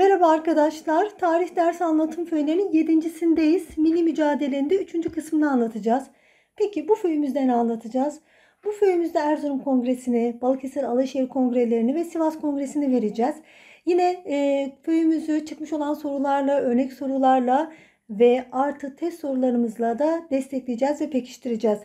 Merhaba arkadaşlar. Tarih ders anlatım föğünlerinin yedincisindeyiz. Milli mücadelenin de üçüncü kısmını anlatacağız. Peki bu föğümüzde ne anlatacağız? Bu föğümüzde Erzurum Kongresi'ni, Balıkesir Alaşehir Kongrelerini ve Sivas Kongresi'ni vereceğiz. Yine e, föğümüzü çıkmış olan sorularla, örnek sorularla ve artı test sorularımızla da destekleyeceğiz ve pekiştireceğiz.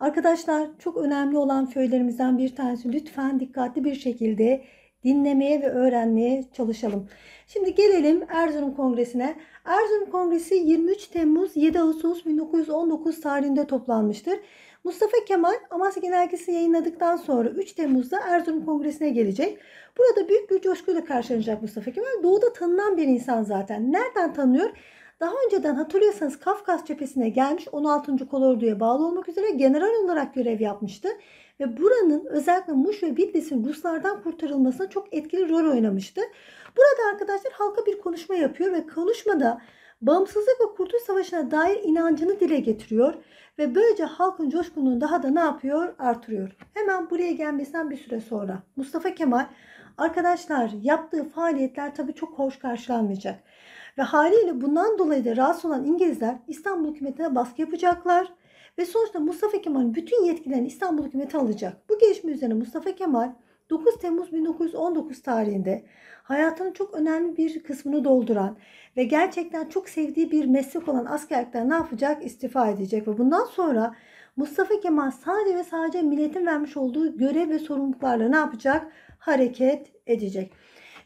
Arkadaşlar çok önemli olan föylerimizden bir tanesi lütfen dikkatli bir şekilde dinlemeye ve öğrenmeye çalışalım. Şimdi gelelim Erzurum Kongresi'ne. Erzurum Kongresi 23 Temmuz 7 Ağustos 1919 tarihinde toplanmıştır. Mustafa Kemal Amasya Genelgesi yayınladıktan sonra 3 Temmuz'da Erzurum Kongresi'ne gelecek. Burada büyük bir coşkuyla karşılanacak Mustafa Kemal. Doğuda tanınan bir insan zaten. Nereden tanınıyor? Daha önceden hatırlıyorsanız Kafkas cephesine gelmiş 16. kolorduya bağlı olmak üzere general olarak görev yapmıştı ve buranın özellikle Muş ve Bitlis'in Ruslardan kurtarılmasına çok etkili rol oynamıştı. Burada arkadaşlar halka bir konuşma yapıyor ve konuşmada bağımsızlık ve kurtuluş savaşına dair inancını dile getiriyor ve böylece halkın coşkunluğunu daha da ne yapıyor? Artırıyor. Hemen buraya gelmesinden bir süre sonra Mustafa Kemal arkadaşlar yaptığı faaliyetler tabii çok hoş karşılanmayacak. Ve haliyle bundan dolayı da rahatsız olan İngilizler İstanbul hükümetine baskı yapacaklar ve sonuçta Mustafa Kemal bütün yetkilerini İstanbul hükümeti alacak. Bu gelişme üzerine Mustafa Kemal 9 Temmuz 1919 tarihinde hayatının çok önemli bir kısmını dolduran ve gerçekten çok sevdiği bir meslek olan askerlikten ne yapacak? İstifa edecek ve bundan sonra Mustafa Kemal sadece ve sadece milletin vermiş olduğu görev ve sorumluluklarla ne yapacak? Hareket edecek.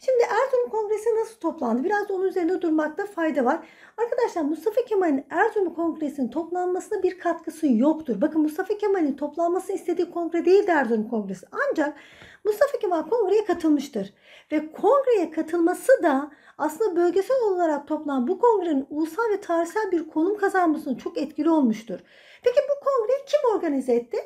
Şimdi Erzurum Kongresi nasıl toplandı? Biraz onun üzerinde durmakta fayda var. Arkadaşlar Mustafa Kemal'in Erzurum Kongresi'nin toplanmasına bir katkısı yoktur. Bakın Mustafa Kemal'in toplanması istediği kongre değil Erzurum Kongresi. Ancak Mustafa Kemal kongreye katılmıştır. Ve kongreye katılması da aslında bölgesel olarak toplanan bu kongrenin ulusal ve tarihsel bir konum kazanmasının çok etkili olmuştur. Peki bu kongreyi kim organize etti?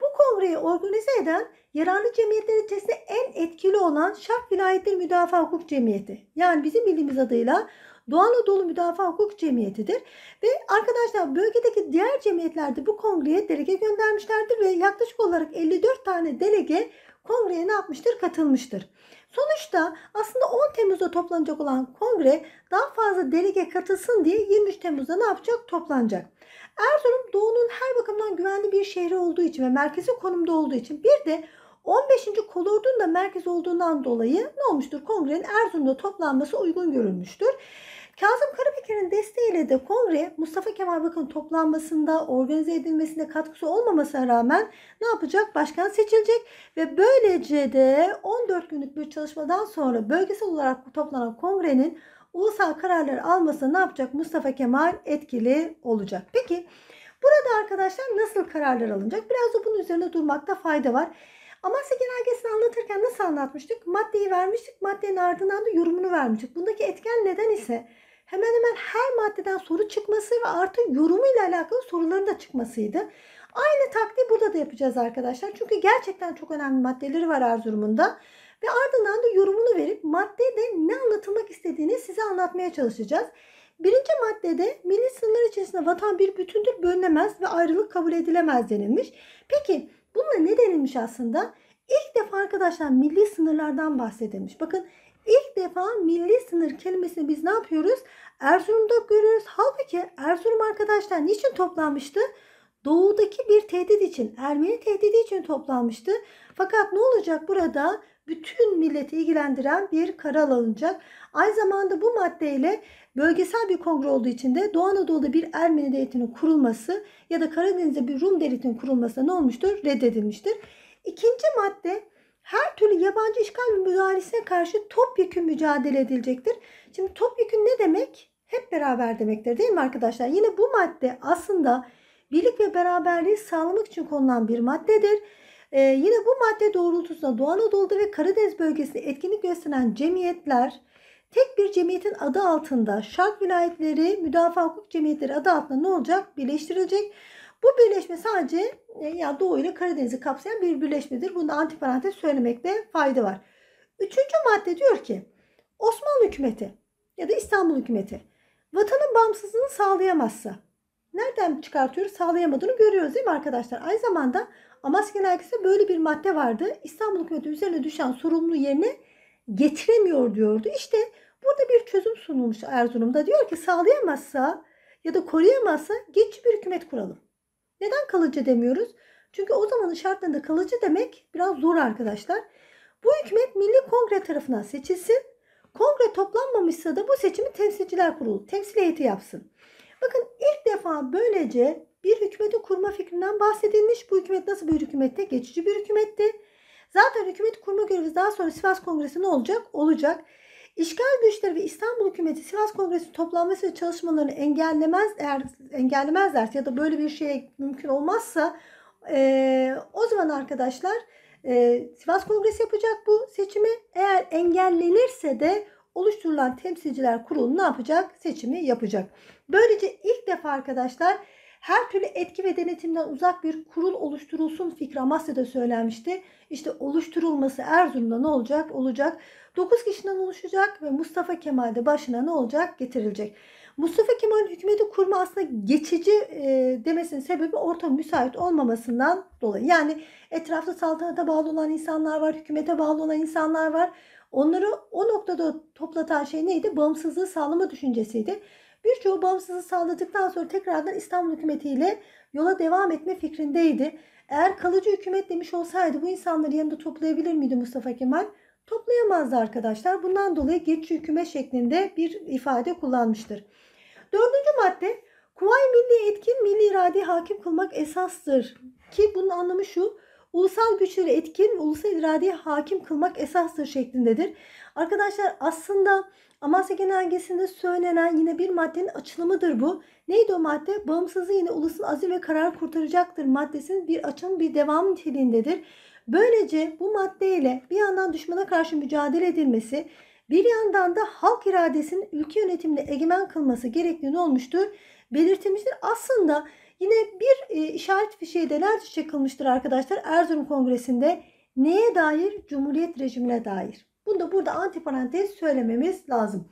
Bu kongreyi organize eden yararlı cemiyetler içerisinde en etkili olan Şark Vilayetleri Müdafaa Hukuk Cemiyeti. Yani bizim bildiğimiz adıyla Doğu Anadolu Müdafaa Hukuk Cemiyeti'dir. Ve arkadaşlar bölgedeki diğer cemiyetlerde bu kongreye delege göndermişlerdir ve yaklaşık olarak 54 tane delege kongreye ne yapmıştır? Katılmıştır. Sonuçta aslında 10 Temmuz'da toplanacak olan kongre daha fazla delege katılsın diye 23 Temmuz'da ne yapacak? Toplanacak. Erzurum doğunun her bakımdan güvenli bir şehri olduğu için ve merkezi konumda olduğu için bir de 15. kolordun da merkez olduğundan dolayı ne olmuştur? Kongrenin Erzurum'da toplanması uygun görülmüştür. Kazım Karabekir'in desteğiyle de kongre Mustafa Kemal Bakın toplanmasında organize edilmesinde katkısı olmamasına rağmen ne yapacak? Başkan seçilecek ve böylece de 14 günlük bir çalışmadan sonra bölgesel olarak toplanan kongrenin ulusal kararlar almasa ne yapacak? Mustafa Kemal etkili olacak. Peki burada arkadaşlar nasıl kararlar alınacak? Biraz da bunun üzerine durmakta fayda var. Amasya genelgesini anlatırken nasıl anlatmıştık? Maddeyi vermiştik, maddenin ardından da yorumunu vermiştik. Bundaki etken neden ise hemen hemen her maddeden soru çıkması ve artı yorumuyla alakalı soruların da çıkmasıydı. Aynı taktiği burada da yapacağız arkadaşlar. Çünkü gerçekten çok önemli maddeleri var Erzurum'un da. Ve ardından da yorumunu verip maddede ne anlatılmak istediğini size anlatmaya çalışacağız. Birinci maddede milli sınırlar içerisinde vatan bir bütündür bölünemez ve ayrılık kabul edilemez denilmiş. Peki bununla ne denilmiş aslında? İlk defa arkadaşlar milli sınırlardan bahsedilmiş. Bakın ilk defa milli sınır kelimesini biz ne yapıyoruz? Erzurum'da görüyoruz. Halbuki Erzurum arkadaşlar niçin toplanmıştı? Doğudaki bir tehdit için, Ermeni tehdidi için toplanmıştı. Fakat ne olacak burada? bütün milleti ilgilendiren bir karar alınacak. Aynı zamanda bu maddeyle bölgesel bir kongre olduğu için de Doğu Anadolu'da bir Ermeni devletinin kurulması ya da Karadeniz'de bir Rum devletinin kurulması ne olmuştur? Reddedilmiştir. İkinci madde her türlü yabancı işgal ve müdahalesine karşı topyekün mücadele edilecektir. Şimdi topyekün ne demek? Hep beraber demektir değil mi arkadaşlar? Yine bu madde aslında birlik ve beraberliği sağlamak için konulan bir maddedir ee, yine bu madde doğrultusunda Doğu Anadolu'da ve Karadeniz bölgesinde etkinlik gösteren cemiyetler tek bir cemiyetin adı altında şart vilayetleri müdafaa hukuk cemiyetleri adı altında ne olacak? Birleştirilecek. Bu birleşme sadece e, ya Doğu ile Karadeniz'i kapsayan bir birleşmedir. Bunu antiparantez söylemekte fayda var. Üçüncü madde diyor ki Osmanlı hükümeti ya da İstanbul hükümeti vatanın bağımsızlığını sağlayamazsa nereden çıkartıyoruz sağlayamadığını görüyoruz değil mi arkadaşlar? Aynı zamanda Amasya vergisinde böyle bir madde vardı. İstanbul hükümeti üzerine düşen sorumlu yerine getiremiyor diyordu. İşte burada bir çözüm sunulmuş Erzurum'da. Diyor ki sağlayamazsa ya da koruyamazsa geçici bir hükümet kuralım. Neden kalıcı demiyoruz? Çünkü o zamanın şartlarında kalıcı demek biraz zor arkadaşlar. Bu hükümet Milli Kongre tarafından seçilsin. Kongre toplanmamışsa da bu seçimi temsilciler kurulu, temsil heyeti yapsın. Bakın ilk defa böylece bir hükümeti kurma fikrinden bahsedilmiş. Bu hükümet nasıl bir hükümette? Geçici bir hükümetti. Zaten hükümet kurma görevi daha sonra Sivas Kongresi ne olacak? Olacak. İşgal güçleri ve İstanbul hükümeti Sivas Kongresi toplanması ve çalışmalarını engellemez, eğer engellemezler ya da böyle bir şey mümkün olmazsa e, o zaman arkadaşlar e, Sivas Kongresi yapacak bu seçimi. Eğer engellenirse de oluşturulan temsilciler kurulu ne yapacak? Seçimi yapacak. Böylece ilk defa arkadaşlar her türlü etki ve denetimden uzak bir kurul oluşturulsun fikri Amasya'da söylenmişti. İşte oluşturulması Erzurum'da ne olacak? Olacak. 9 kişiden oluşacak ve Mustafa Kemal de başına ne olacak? Getirilecek. Mustafa Kemal hükümeti kurma aslında geçici e, demesinin sebebi ortam müsait olmamasından dolayı. Yani etrafta saltanata bağlı olan insanlar var, hükümete bağlı olan insanlar var. Onları o noktada toplatan şey neydi? Bağımsızlığı sağlama düşüncesiydi. Birçoğu bağımsızlığı sağladıktan sonra tekrardan İstanbul hükümetiyle yola devam etme fikrindeydi. Eğer kalıcı hükümet demiş olsaydı bu insanları yanında toplayabilir miydi Mustafa Kemal? Toplayamazdı arkadaşlar. Bundan dolayı geçici hükümet şeklinde bir ifade kullanmıştır. Dördüncü madde Kuvay milli etkin milli iradeyi hakim kılmak esastır. Ki bunun anlamı şu ulusal güçleri etkin ulusal iradeye hakim kılmak esastır şeklindedir. Arkadaşlar aslında Amasya Genelgesi'nde söylenen yine bir maddenin açılımıdır bu. Neydi o madde? Bağımsızlığı yine ulusun azil ve karar kurtaracaktır maddesinin bir açım bir devam niteliğindedir. Böylece bu maddeyle bir yandan düşmana karşı mücadele edilmesi, bir yandan da halk iradesinin ülke yönetimine egemen kılması gerektiğini olmuştur. Belirtilmiştir. Aslında yine bir e, işaret fişeği deler çiçek arkadaşlar Erzurum Kongresi'nde. Neye dair? Cumhuriyet rejimine dair. Bunu da burada antiparantez söylememiz lazım.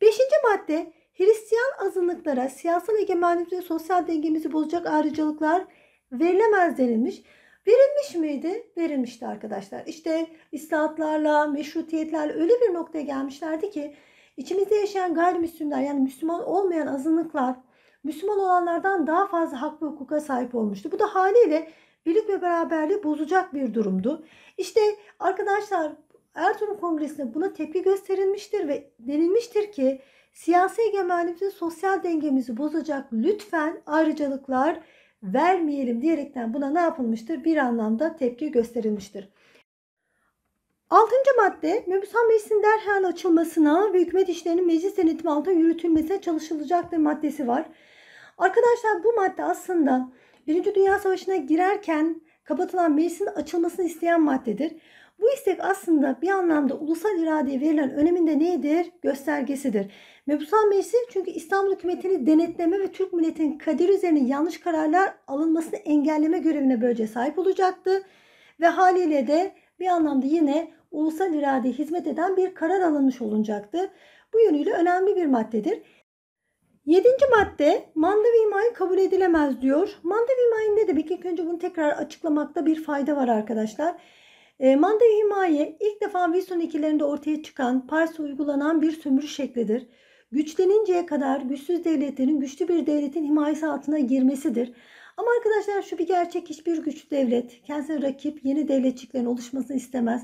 Beşinci madde Hristiyan azınlıklara siyasal egemenliğimizi ve sosyal dengemizi bozacak ayrıcalıklar verilemez denilmiş. Verilmiş miydi? Verilmişti arkadaşlar. İşte islahatlarla, meşrutiyetlerle öyle bir noktaya gelmişlerdi ki içimizde yaşayan gayrimüslimler yani Müslüman olmayan azınlıklar Müslüman olanlardan daha fazla hak ve hukuka sahip olmuştu. Bu da haliyle birlik ve beraberliği bozacak bir durumdu. İşte arkadaşlar Erzurum Kongresi'nde buna tepki gösterilmiştir ve denilmiştir ki siyasi egemenliğimizi sosyal dengemizi bozacak lütfen ayrıcalıklar vermeyelim diyerekten buna ne yapılmıştır? Bir anlamda tepki gösterilmiştir. Altıncı madde Mebusan meclisin derhal açılmasına ve hükümet işlerinin meclis denetimi altında yürütülmesine çalışılacak bir maddesi var. Arkadaşlar bu madde aslında Birinci Dünya Savaşı'na girerken kapatılan meclisin açılmasını isteyen maddedir. Bu istek aslında bir anlamda ulusal iradeye verilen öneminde nedir? Göstergesidir. Mebusan Meclisi çünkü İstanbul hükümetini denetleme ve Türk milletinin kader üzerine yanlış kararlar alınmasını engelleme görevine böylece sahip olacaktı. Ve haliyle de bir anlamda yine ulusal iradeye hizmet eden bir karar alınmış olunacaktı. Bu yönüyle önemli bir maddedir. Yedinci madde mandavi imayı kabul edilemez diyor. Mandavi imayı ne demek? İlk önce bunu tekrar açıklamakta bir fayda var arkadaşlar. Ee, manda himaye ilk defa Wilson ikilerinde ortaya çıkan Pars'e uygulanan bir sömürü şeklidir. Güçleninceye kadar güçsüz devletlerin güçlü bir devletin himayesi altına girmesidir. Ama arkadaşlar şu bir gerçek hiçbir güçlü devlet kendisine rakip yeni devletçiklerin oluşmasını istemez.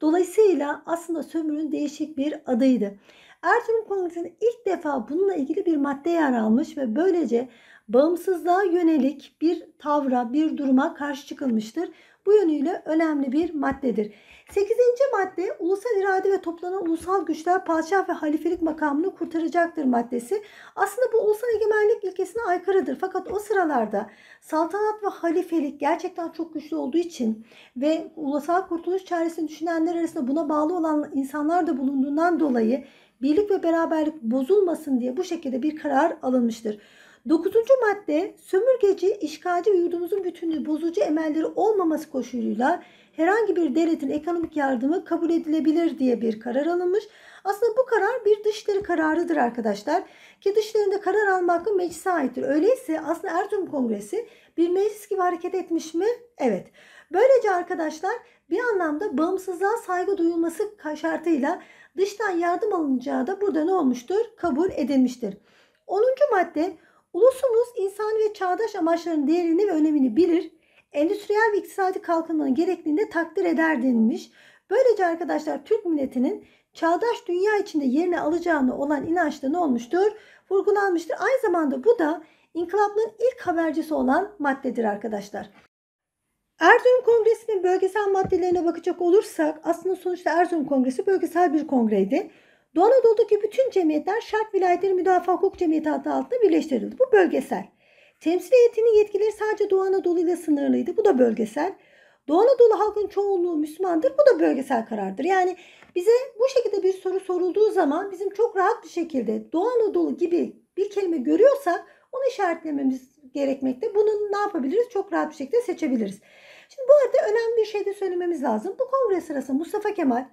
Dolayısıyla aslında sömürü'nün değişik bir adıydı. Erzurum Kongresi'nin ilk defa bununla ilgili bir madde yer almış ve böylece bağımsızlığa yönelik bir tavra, bir duruma karşı çıkılmıştır. Bu yönüyle önemli bir maddedir. 8. madde ulusal irade ve toplanan ulusal güçler padişah ve halifelik makamını kurtaracaktır maddesi. Aslında bu ulusal egemenlik ilkesine aykırıdır. Fakat o sıralarda saltanat ve halifelik gerçekten çok güçlü olduğu için ve ulusal kurtuluş çaresini düşünenler arasında buna bağlı olan insanlar da bulunduğundan dolayı birlik ve beraberlik bozulmasın diye bu şekilde bir karar alınmıştır. Dokuzuncu madde sömürgeci, işgalci ve yurdumuzun bütünlüğü bozucu emelleri olmaması koşuluyla herhangi bir devletin ekonomik yardımı kabul edilebilir diye bir karar alınmış. Aslında bu karar bir dışları kararıdır arkadaşlar. Ki dışlarında karar almak hakkı meclise aittir. Öyleyse aslında Erzurum Kongresi bir meclis gibi hareket etmiş mi? Evet. Böylece arkadaşlar bir anlamda bağımsızlığa saygı duyulması şartıyla dıştan yardım alınacağı da burada ne olmuştur? Kabul edilmiştir. 10. madde Ulusumuz insan ve çağdaş amaçların değerini ve önemini bilir, endüstriyel ve iktisadi kalkınmanın gerekliliğini de takdir eder denilmiş. Böylece arkadaşlar Türk milletinin çağdaş dünya içinde yerini alacağını olan inançta ne olmuştur? Vurgulanmıştır. Aynı zamanda bu da inkılapların ilk habercisi olan maddedir arkadaşlar. Erzurum Kongresi'nin bölgesel maddelerine bakacak olursak aslında sonuçta Erzurum Kongresi bölgesel bir kongreydi. Doğu Anadolu'daki bütün cemiyetler Şark Vilayetleri Müdafaa Hukuk Cemiyeti adı altında birleştirildi. Bu bölgesel. Temsil heyetinin yetkileri sadece Doğu Anadolu ile sınırlıydı. Bu da bölgesel. Doğu Anadolu halkın çoğunluğu Müslümandır. Bu da bölgesel karardır. Yani bize bu şekilde bir soru sorulduğu zaman bizim çok rahat bir şekilde Doğu Anadolu gibi bir kelime görüyorsak onu işaretlememiz gerekmekte. Bunu ne yapabiliriz? Çok rahat bir şekilde seçebiliriz. Şimdi bu arada önemli bir şey de söylememiz lazım. Bu kongre sırasında Mustafa Kemal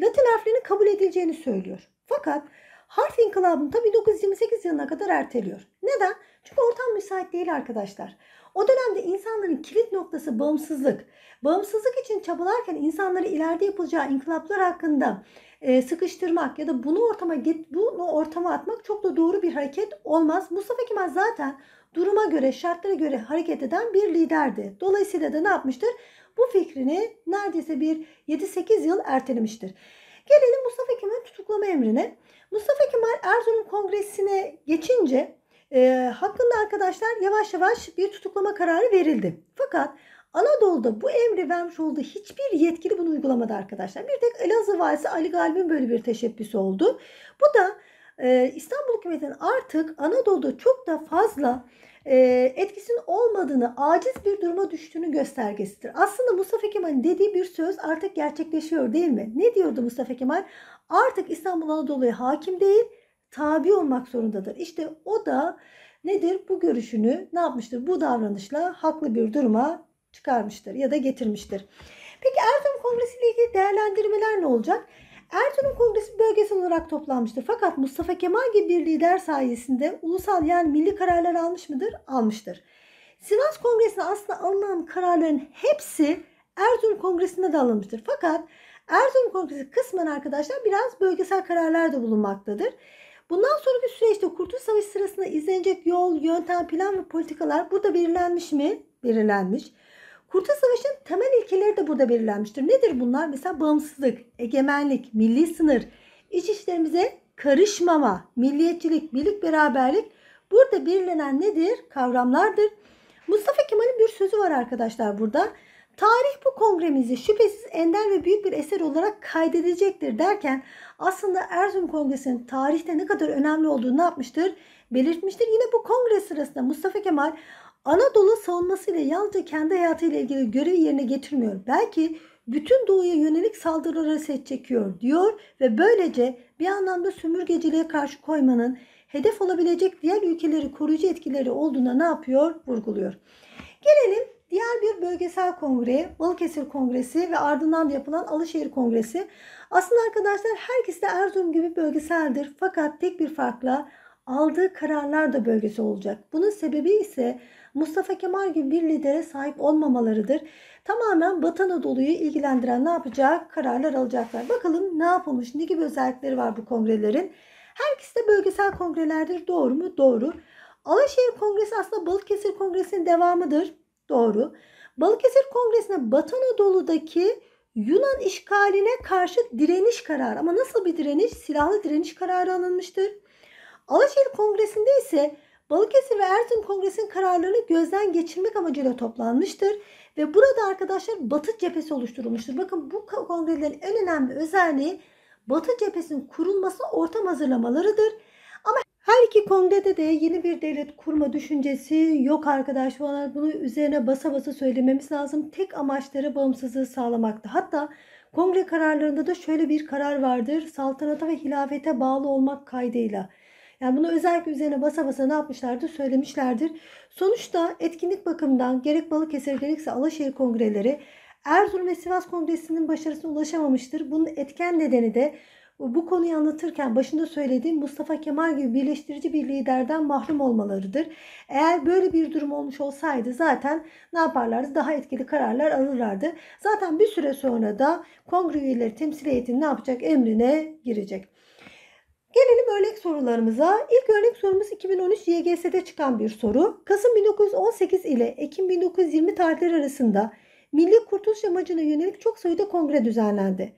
Latin harflerinin kabul edileceğini söylüyor. Fakat harf inkılabını da 1928 yılına kadar erteliyor. Neden? Çünkü ortam müsait değil arkadaşlar. O dönemde insanların kilit noktası bağımsızlık. Bağımsızlık için çabalarken insanları ileride yapılacağı inkılaplar hakkında e, sıkıştırmak ya da bunu ortama git, bunu ortama atmak çok da doğru bir hareket olmaz. Mustafa Kemal zaten duruma göre, şartlara göre hareket eden bir liderdi. Dolayısıyla da ne yapmıştır? bu fikrini neredeyse bir 7-8 yıl ertelemiştir. Gelelim Mustafa Kemal tutuklama emrine. Mustafa Kemal Erzurum Kongresi'ne geçince e, hakkında arkadaşlar yavaş yavaş bir tutuklama kararı verildi. Fakat Anadolu'da bu emri vermiş olduğu hiçbir yetkili bunu uygulamadı arkadaşlar. Bir tek Elazığ valisi Ali Galip'in böyle bir teşebbüsü oldu. Bu da e, İstanbul hükümetinin artık Anadolu'da çok da fazla e, etkisinin olmadığını, aciz bir duruma düştüğünü göstergesidir. Aslında Mustafa Kemal'in dediği bir söz artık gerçekleşiyor değil mi? Ne diyordu Mustafa Kemal? Artık İstanbul Anadolu'ya hakim değil, tabi olmak zorundadır. İşte o da nedir? Bu görüşünü ne yapmıştır? Bu davranışla haklı bir duruma çıkarmıştır ya da getirmiştir. Peki Erzurum Kongresi ile ilgili değerlendirmeler ne olacak? Erzurum Kongresi bölgesel olarak toplanmıştır. Fakat Mustafa Kemal gibi bir lider sayesinde ulusal yani milli kararlar almış mıdır? Almıştır. Sivas Kongresi'nde aslında alınan kararların hepsi Erzurum Kongresi'nde de alınmıştır. Fakat Erzurum Kongresi kısmen arkadaşlar biraz bölgesel kararlar da bulunmaktadır. Bundan sonraki süreçte Kurtuluş Savaşı sırasında izlenecek yol, yöntem, plan ve politikalar burada belirlenmiş mi? Belirlenmiş. Kurtuluş Savaşı'nın temel ilkeleri de burada belirlenmiştir. Nedir bunlar? Mesela bağımsızlık, egemenlik, milli sınır, iç işlerimize karışmama, milliyetçilik, birlik beraberlik burada belirlenen nedir? Kavramlardır. Mustafa Kemal'in bir sözü var arkadaşlar burada. Tarih bu kongremizi şüphesiz ender ve büyük bir eser olarak kaydedecektir derken aslında Erzurum Kongresi'nin tarihte ne kadar önemli olduğunu ne yapmıştır? Belirtmiştir. Yine bu kongre sırasında Mustafa Kemal Anadolu savunması ile yalnızca kendi ile ilgili görev yerine getirmiyor. Belki bütün doğuya yönelik saldırılara set çekiyor diyor ve böylece bir anlamda sömürgeciliğe karşı koymanın hedef olabilecek diğer ülkeleri koruyucu etkileri olduğuna ne yapıyor? Vurguluyor. Gelelim diğer bir bölgesel kongreye, Balıkesir Kongresi ve ardından da yapılan Alışehir Kongresi. Aslında arkadaşlar herkes de Erzurum gibi bölgeseldir fakat tek bir farkla aldığı kararlar da bölgesi olacak. Bunun sebebi ise Mustafa Kemal gibi bir lidere sahip olmamalarıdır. Tamamen Batı Anadolu'yu ilgilendiren ne yapacak? Kararlar alacaklar. Bakalım ne yapılmış? Ne gibi özellikleri var bu kongrelerin? Her de bölgesel kongrelerdir. Doğru mu? Doğru. Alaşehir Kongresi aslında Balıkesir Kongresi'nin devamıdır. Doğru. Balıkesir Kongresi'ne Batı Anadolu'daki Yunan işgaline karşı direniş kararı ama nasıl bir direniş? Silahlı direniş kararı alınmıştır. Alaşehir Kongresi'nde ise Balıkesir ve Erzurum Kongresi'nin kararlarını gözden geçirmek amacıyla toplanmıştır. Ve burada arkadaşlar Batı cephesi oluşturulmuştur. Bakın bu kongrelerin en önemli özelliği Batı cephesinin kurulması ortam hazırlamalarıdır. Ama her iki kongrede de yeni bir devlet kurma düşüncesi yok arkadaşlar. Bunu üzerine basa basa söylememiz lazım. Tek amaçları bağımsızlığı sağlamakta. Hatta kongre kararlarında da şöyle bir karar vardır. Saltanata ve hilafete bağlı olmak kaydıyla. Yani bunu özellikle üzerine basa basa ne yapmışlardır söylemişlerdir. Sonuçta etkinlik bakımından gerek Balıkesir gerekse Alaşehir kongreleri Erzurum ve Sivas kongresinin başarısına ulaşamamıştır. Bunun etken nedeni de bu konuyu anlatırken başında söylediğim Mustafa Kemal gibi birleştirici bir liderden mahrum olmalarıdır. Eğer böyle bir durum olmuş olsaydı zaten ne yaparlardı? Daha etkili kararlar alırlardı. Zaten bir süre sonra da kongre üyeleri temsil heyetinin ne yapacak? Emrine girecek. Gelelim örnek sorularımıza. İlk örnek sorumuz 2013 YGS'de çıkan bir soru. Kasım 1918 ile Ekim 1920 tarihleri arasında milli kurtuluş amacına yönelik çok sayıda kongre düzenlendi.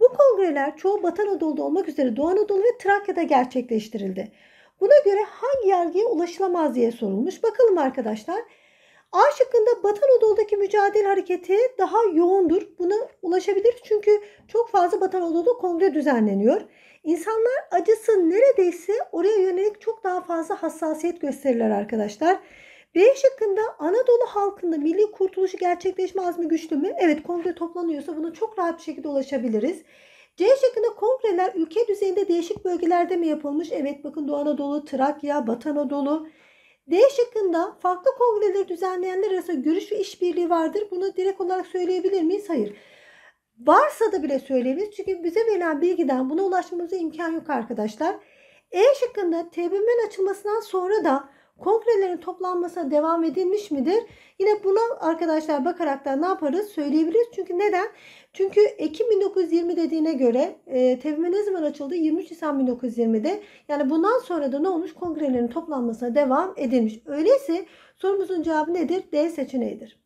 Bu kongreler çoğu Batı Anadolu'da olmak üzere Doğu Anadolu ve Trakya'da gerçekleştirildi. Buna göre hangi yargıya ulaşılamaz diye sorulmuş. Bakalım arkadaşlar. A şıkkında Batı Anadolu'daki mücadele hareketi daha yoğundur. Buna ulaşabilir çünkü çok fazla Batı Anadolu'da kongre düzenleniyor. İnsanlar acısı neredeyse oraya yönelik çok daha fazla hassasiyet gösterirler arkadaşlar. B şıkkında Anadolu halkında milli kurtuluşu gerçekleşme azmi güçlü mü? Evet kongre toplanıyorsa buna çok rahat bir şekilde ulaşabiliriz. C şeklinde kongreler ülke düzeyinde değişik bölgelerde mi yapılmış? Evet bakın Doğu Anadolu, Trakya, Batı Anadolu. D şıkkında farklı kongreleri düzenleyenler arasında görüş ve işbirliği vardır. Bunu direkt olarak söyleyebilir miyiz? Hayır. Varsa da bile söyleyebiliriz. Çünkü bize verilen bilgiden buna ulaşmamıza imkan yok arkadaşlar. E şıkkında TBMM'nin açılmasından sonra da kongrelerin toplanmasına devam edilmiş midir? Yine buna arkadaşlar bakarak da ne yaparız? Söyleyebiliriz. çünkü neden? Çünkü Ekim 1920 dediğine göre e, TBMM ne zaman açıldı? 23 Nisan 1920'de. Yani bundan sonra da ne olmuş? Kongrelerin toplanmasına devam edilmiş. Öyleyse sorumuzun cevabı nedir? D seçeneğidir.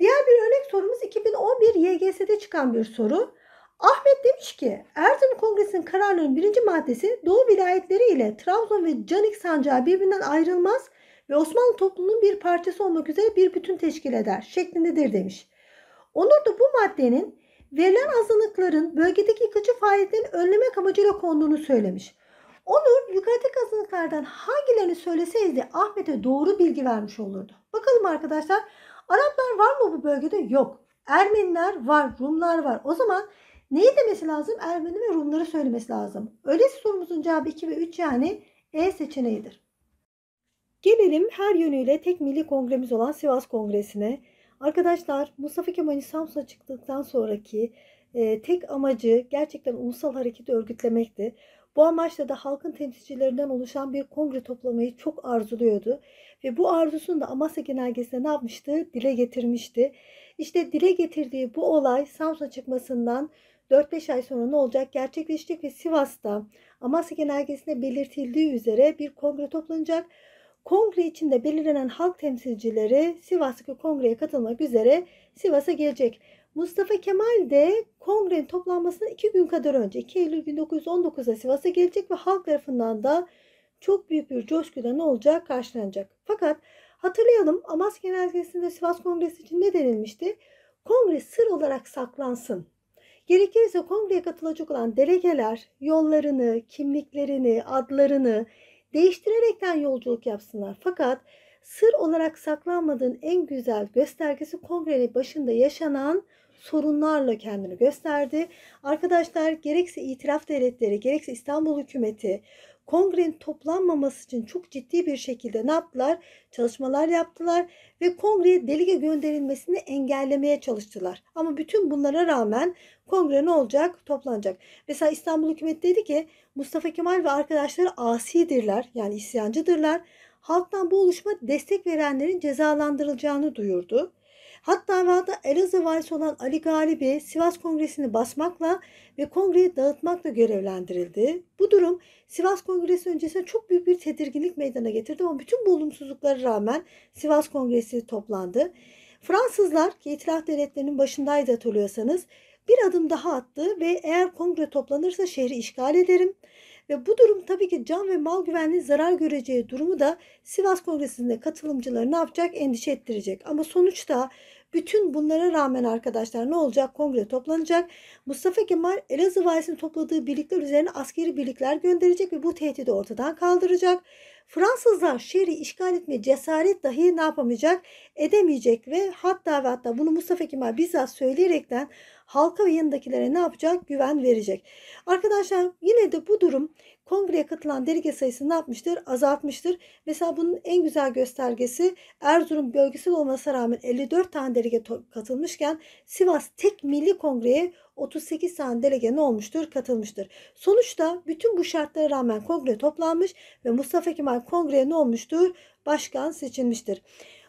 Diğer bir örnek sorumuz 2011 YGS'de çıkan bir soru. Ahmet demiş ki Erzurum Kongresi'nin kararının birinci maddesi Doğu vilayetleri ile Trabzon ve Canik sancağı birbirinden ayrılmaz ve Osmanlı toplumunun bir parçası olmak üzere bir bütün teşkil eder şeklindedir demiş. Onur da bu maddenin verilen azınlıkların bölgedeki yıkıcı faaliyetlerini önlemek amacıyla konduğunu söylemiş. Onur yukarıdaki azınlıklardan hangilerini söyleseydi Ahmet'e doğru bilgi vermiş olurdu. Bakalım arkadaşlar Araplar var mı bu bölgede? Yok. Ermeniler var, Rumlar var. O zaman neyi demesi lazım? Ermeni ve Rumları söylemesi lazım. Öyleyse sorumuzun cevabı 2 ve 3 yani E seçeneğidir. Gelelim her yönüyle tek milli kongremiz olan Sivas Kongresi'ne. Arkadaşlar Mustafa Kemal'in Samsun'a çıktıktan sonraki e, tek amacı gerçekten ulusal hareketi örgütlemekti. Bu amaçla da halkın temsilcilerinden oluşan bir kongre toplamayı çok arzuluyordu. Ve bu arzusunu da Amasya Genelgesi'ne ne yapmıştı? Dile getirmişti. İşte dile getirdiği bu olay Samsun'a çıkmasından 4-5 ay sonra ne olacak? Gerçekleşecek ve Sivas'ta Amasya Genelgesi'ne belirtildiği üzere bir kongre toplanacak. Kongre içinde belirlenen halk temsilcileri Sivas'taki kongreye katılmak üzere Sivas'a gelecek. Mustafa Kemal de kongrenin toplanmasına iki gün kadar önce 2 Eylül 1919'da Sivas'a gelecek ve halk tarafından da çok büyük bir coşkuyla ne olacak karşılanacak. Fakat hatırlayalım Amas Genelgesi'nde Sivas Kongresi için ne denilmişti? Kongre sır olarak saklansın. Gerekirse kongreye katılacak olan delegeler yollarını, kimliklerini, adlarını değiştirerekten yolculuk yapsınlar. Fakat sır olarak saklanmadığın en güzel göstergesi kongrenin başında yaşanan sorunlarla kendini gösterdi. Arkadaşlar gerekse itiraf devletleri gerekse İstanbul hükümeti kongrenin toplanmaması için çok ciddi bir şekilde ne yaptılar? Çalışmalar yaptılar ve kongreye delege gönderilmesini engellemeye çalıştılar. Ama bütün bunlara rağmen kongre ne olacak? Toplanacak. Mesela İstanbul hükümeti dedi ki Mustafa Kemal ve arkadaşları asidirler yani isyancıdırlar. Halktan bu oluşma destek verenlerin cezalandırılacağını duyurdu. Hatta ve hatta Elazığ valisi olan Ali Galibi Sivas Kongresi'ni basmakla ve kongreyi dağıtmakla görevlendirildi. Bu durum Sivas Kongresi öncesinde çok büyük bir tedirginlik meydana getirdi ama bütün bu olumsuzluklara rağmen Sivas Kongresi toplandı. Fransızlar ki itilaf devletlerinin başındaydı hatırlıyorsanız bir adım daha attı ve eğer kongre toplanırsa şehri işgal ederim. Ve bu durum tabii ki can ve mal güvenliği zarar göreceği durumu da Sivas Kongresi'nde katılımcıları ne yapacak? Endişe ettirecek. Ama sonuçta bütün bunlara rağmen arkadaşlar ne olacak? Kongre toplanacak. Mustafa Kemal Elazığ Valisi'nin topladığı birlikler üzerine askeri birlikler gönderecek ve bu tehdidi ortadan kaldıracak. Fransızlar şehri işgal etmeye cesaret dahi ne yapamayacak, edemeyecek ve hatta ve hatta bunu Mustafa Kemal bizzat söyleyerekten halka ve yanındakilere ne yapacak? Güven verecek. Arkadaşlar yine de bu durum kongreye katılan delege sayısını ne yapmıştır? Azaltmıştır. Mesela bunun en güzel göstergesi Erzurum bölgesel olmasına rağmen 54 tane delege katılmışken Sivas tek milli kongreye 38 tane delege ne olmuştur? Katılmıştır. Sonuçta bütün bu şartlara rağmen kongre toplanmış ve Mustafa Kemal kongreye ne olmuştur? Başkan seçilmiştir.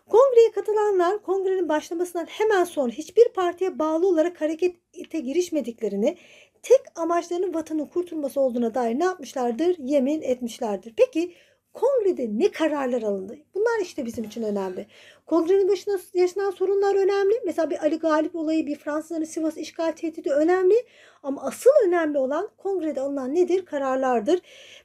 Kongreye katılanlar kongrenin başlamasından hemen sonra hiçbir partiye bağlı olarak harekete girişmediklerini, tek amaçlarının vatanın kurtulması olduğuna dair ne yapmışlardır? Yemin etmişlerdir. Peki Kongrede ne kararlar alındı? Bunlar işte bizim için önemli. Kongrenin başına yaşanan sorunlar önemli. Mesela bir Ali Galip olayı, bir Fransızların Sivas işgal tehdidi önemli. Ama asıl önemli olan kongrede alınan nedir? Kararlardır.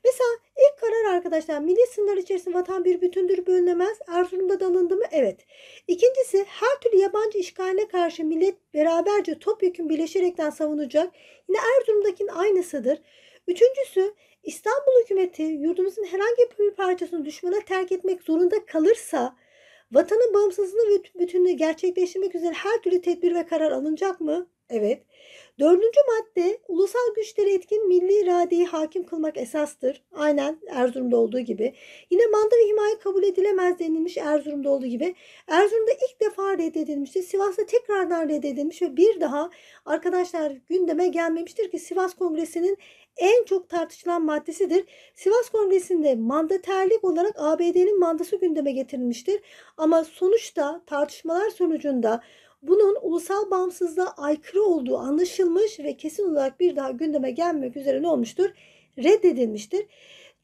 Mesela ilk karar arkadaşlar milli sınırlar içerisinde vatan bir bütündür bölünemez. Erzurum'da da alındı mı? Evet. İkincisi her türlü yabancı işgaline karşı millet beraberce topyekun birleşerekten savunacak. Yine Erzurum'dakinin aynısıdır. Üçüncüsü İstanbul hükümeti yurdumuzun herhangi bir parçasını düşmana terk etmek zorunda kalırsa vatanın bağımsızlığını ve bütünlüğü gerçekleştirmek üzere her türlü tedbir ve karar alınacak mı? Evet. Dördüncü madde ulusal güçleri etkin milli iradeyi hakim kılmak esastır. Aynen Erzurum'da olduğu gibi. Yine manda ve himaye kabul edilemez denilmiş Erzurum'da olduğu gibi. Erzurum'da ilk defa reddedilmiştir. Sivas'ta tekrardan reddedilmiş ve bir daha arkadaşlar gündeme gelmemiştir ki Sivas Kongresi'nin en çok tartışılan maddesidir. Sivas Kongresi'nde mandaterlik olarak ABD'nin mandası gündeme getirilmiştir. Ama sonuçta tartışmalar sonucunda bunun ulusal bağımsızlığa aykırı olduğu anlaşılmış ve kesin olarak bir daha gündeme gelmek üzere ne olmuştur? Reddedilmiştir.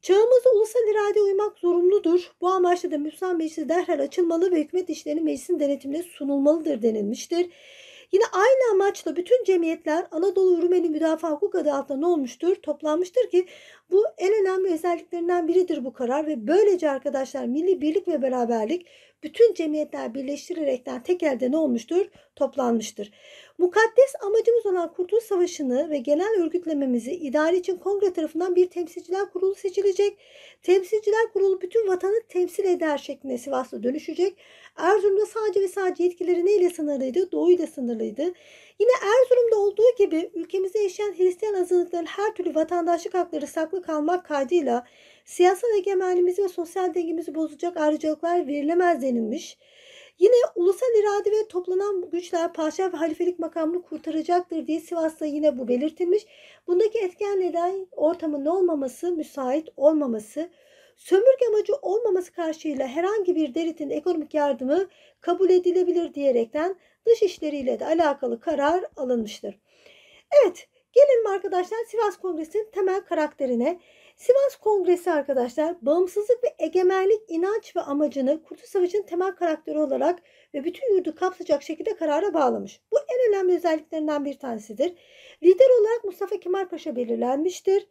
Çağımızda ulusal irade uymak zorunludur. Bu amaçla da Müslüman Meclisi derhal açılmalı ve hükümet işlerinin meclisin denetimine sunulmalıdır denilmiştir. Yine aynı amaçla bütün cemiyetler Anadolu Rumeli Müdafaa Hukuk adı altında ne olmuştur? Toplanmıştır ki bu en önemli özelliklerinden biridir bu karar ve böylece arkadaşlar milli birlik ve beraberlik bütün cemiyetler birleştirilerekten tek elde ne olmuştur? Toplanmıştır. Mukaddes amacımız olan Kurtuluş Savaşı'nı ve genel örgütlememizi idare için kongre tarafından bir temsilciler kurulu seçilecek. Temsilciler kurulu bütün vatanı temsil eder şeklinde Sivas'ta dönüşecek. Erzurum'da sadece ve sadece yetkileri neyle sınırlıydı? Doğu'yla ile sınırlıydı. Yine Erzurum'da olduğu gibi ülkemizde yaşayan Hristiyan azınlıkların her türlü vatandaşlık hakları saklı kalmak kaydıyla siyasal egemenliğimizi ve sosyal dengemizi bozacak ayrıcalıklar verilemez denilmiş. Yine ulusal irade ve toplanan güçler paşa ve halifelik makamını kurtaracaktır diye Sivas'ta yine bu belirtilmiş. Bundaki etken neden ortamın olmaması, müsait olmaması sömürge amacı olmaması karşılığıyla herhangi bir devletin ekonomik yardımı kabul edilebilir diyerekten dış işleriyle de alakalı karar alınmıştır. Evet gelelim arkadaşlar Sivas Kongresi'nin temel karakterine. Sivas Kongresi arkadaşlar bağımsızlık ve egemenlik inanç ve amacını Kurtuluş Savaşı'nın temel karakteri olarak ve bütün yurdu kapsayacak şekilde karara bağlamış. Bu en önemli özelliklerinden bir tanesidir. Lider olarak Mustafa Kemal Paşa belirlenmiştir.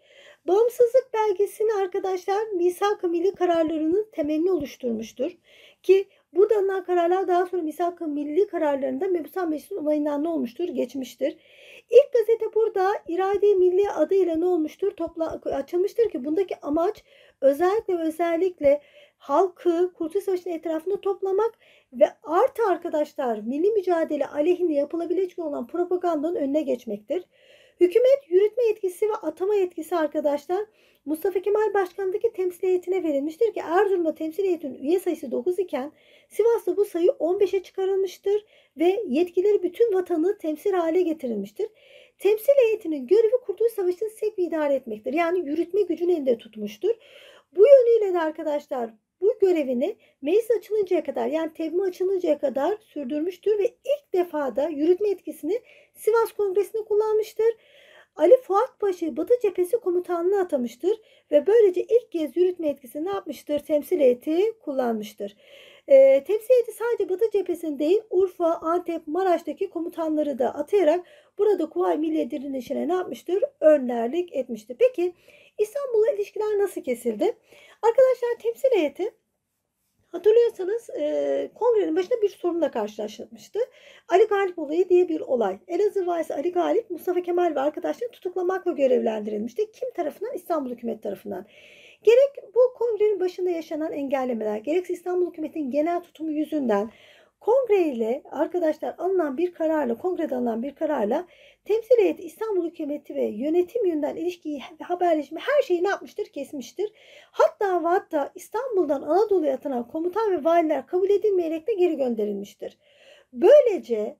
Bağımsızlık belgesini arkadaşlar misak-ı milli kararlarının temelini oluşturmuştur. Ki Burada alınan kararlar daha sonra misak-ı milli kararlarında Mebusan Meclisi'nin onayından ne olmuştur? Geçmiştir. İlk gazete burada irade milli adıyla ne olmuştur? Topla, açılmıştır ki bundaki amaç özellikle özellikle halkı Kurtuluş Savaşı'nın etrafında toplamak ve artı arkadaşlar milli mücadele aleyhinde yapılabilecek olan propagandanın önüne geçmektir. Hükümet yürütme yetkisi ve atama yetkisi arkadaşlar Mustafa Kemal Başkan'daki temsiliyetine verilmiştir ki Erzurum'da temsiliyetin üye sayısı 9 iken Sivas'ta bu sayı 15'e çıkarılmıştır ve yetkileri bütün vatanı temsil hale getirilmiştir. Temsil heyetinin görevi Kurtuluş Savaşı'nı sevk idare etmektir. Yani yürütme gücünü elinde tutmuştur. Bu yönüyle de arkadaşlar bu görevini meclis açılıncaya kadar yani tevmi açılıncaya kadar sürdürmüştür ve ilk defada yürütme etkisini Sivas Kongresi'nde kullanmıştır. Ali Fuat Paşa'yı Batı Cephesi komutanlığı atamıştır ve böylece ilk kez yürütme etkisini ne yapmıştır? Temsil heyeti kullanmıştır. E, temsil heyeti sadece Batı Cephesi'ni değil Urfa, Antep, Maraş'taki komutanları da atayarak burada Kuvayi Milliye direnişine ne yapmıştır? Önderlik etmiştir. Peki İstanbul'a ilişkiler nasıl kesildi? Arkadaşlar temsil heyeti Hatırlıyorsanız e, kongrenin başında bir sorunla karşılaşmıştı. Ali Galip olayı diye bir olay. Elazığ valisi Ali Galip, Mustafa Kemal ve arkadaşları tutuklamakla görevlendirilmişti. Kim tarafından? İstanbul hükümet tarafından. Gerek bu kongrenin başında yaşanan engellemeler, gerekse İstanbul hükümetinin genel tutumu yüzünden Kongre ile arkadaşlar alınan bir kararla, kongrede alınan bir kararla temsil heyet İstanbul hükümeti ve yönetim yönünden ilişkiyi haberleşme her şeyi ne yapmıştır? Kesmiştir. Hatta ve hatta İstanbul'dan Anadolu'ya atanan komutan ve valiler kabul edilmeyerek de geri gönderilmiştir. Böylece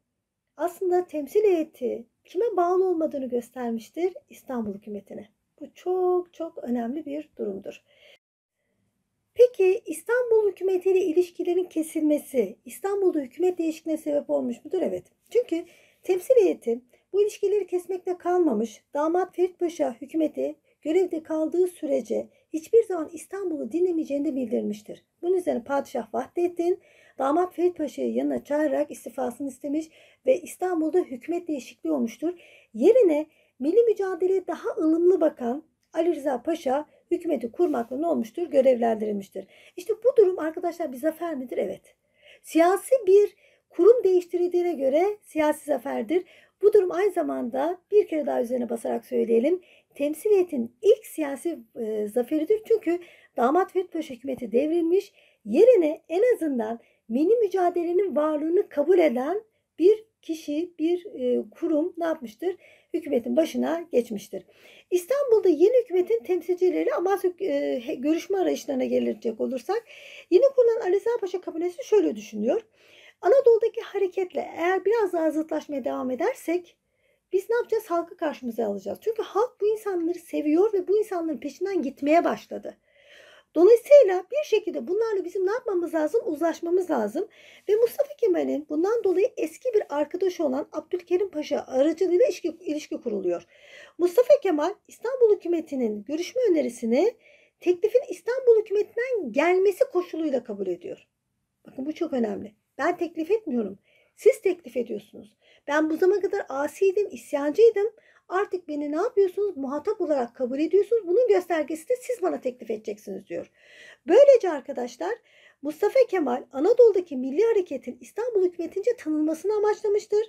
aslında temsil heyeti kime bağlı olmadığını göstermiştir? İstanbul hükümetine. Bu çok çok önemli bir durumdur. Peki İstanbul hükümetiyle ilişkilerin kesilmesi İstanbul'da hükümet değişikliğine sebep olmuş mudur? Evet. Çünkü temsil heyeti bu ilişkileri kesmekle kalmamış. Damat Ferit Paşa hükümeti görevde kaldığı sürece hiçbir zaman İstanbul'u dinlemeyeceğini de bildirmiştir. Bunun üzerine Padişah Vahdettin damat Ferit Paşa'yı yanına çağırarak istifasını istemiş ve İstanbul'da hükümet değişikliği olmuştur. Yerine milli mücadeleye daha ılımlı bakan Ali Rıza Paşa hükümeti kurmakla ne olmuştur? Görevlendirilmiştir. İşte bu durum arkadaşlar bir zafer midir? Evet. Siyasi bir kurum değiştirildiğine göre siyasi zaferdir. Bu durum aynı zamanda bir kere daha üzerine basarak söyleyelim. Temsiliyetin ilk siyasi e, zaferidir. Çünkü damat Fethbaş hükümeti devrilmiş. Yerine en azından mini mücadelenin varlığını kabul eden bir kişi, bir e, kurum ne yapmıştır? hükümetin başına geçmiştir. İstanbul'da yeni hükümetin temsilcileriyle Amasya e, görüşme arayışlarına gelecek olursak yeni kurulan Ali Paşa kabinesi şöyle düşünüyor. Anadolu'daki hareketle eğer biraz daha zıtlaşmaya devam edersek biz ne yapacağız? Halkı karşımıza alacağız. Çünkü halk bu insanları seviyor ve bu insanların peşinden gitmeye başladı. Dolayısıyla bir şekilde bunlarla bizim ne yapmamız lazım? Uzlaşmamız lazım. Ve Mustafa Kemal'in bundan dolayı eski bir arkadaşı olan Abdülkerim Paşa aracılığıyla ilişki, ilişki kuruluyor. Mustafa Kemal İstanbul hükümetinin görüşme önerisini teklifin İstanbul hükümetinden gelmesi koşuluyla kabul ediyor. Bakın bu çok önemli. Ben teklif etmiyorum. Siz teklif ediyorsunuz. Ben bu zamana kadar asiydim, isyancıydım. Artık beni ne yapıyorsunuz? Muhatap olarak kabul ediyorsunuz. Bunun göstergesi de siz bana teklif edeceksiniz diyor. Böylece arkadaşlar Mustafa Kemal Anadolu'daki milli hareketin İstanbul hükümetince tanınmasını amaçlamıştır.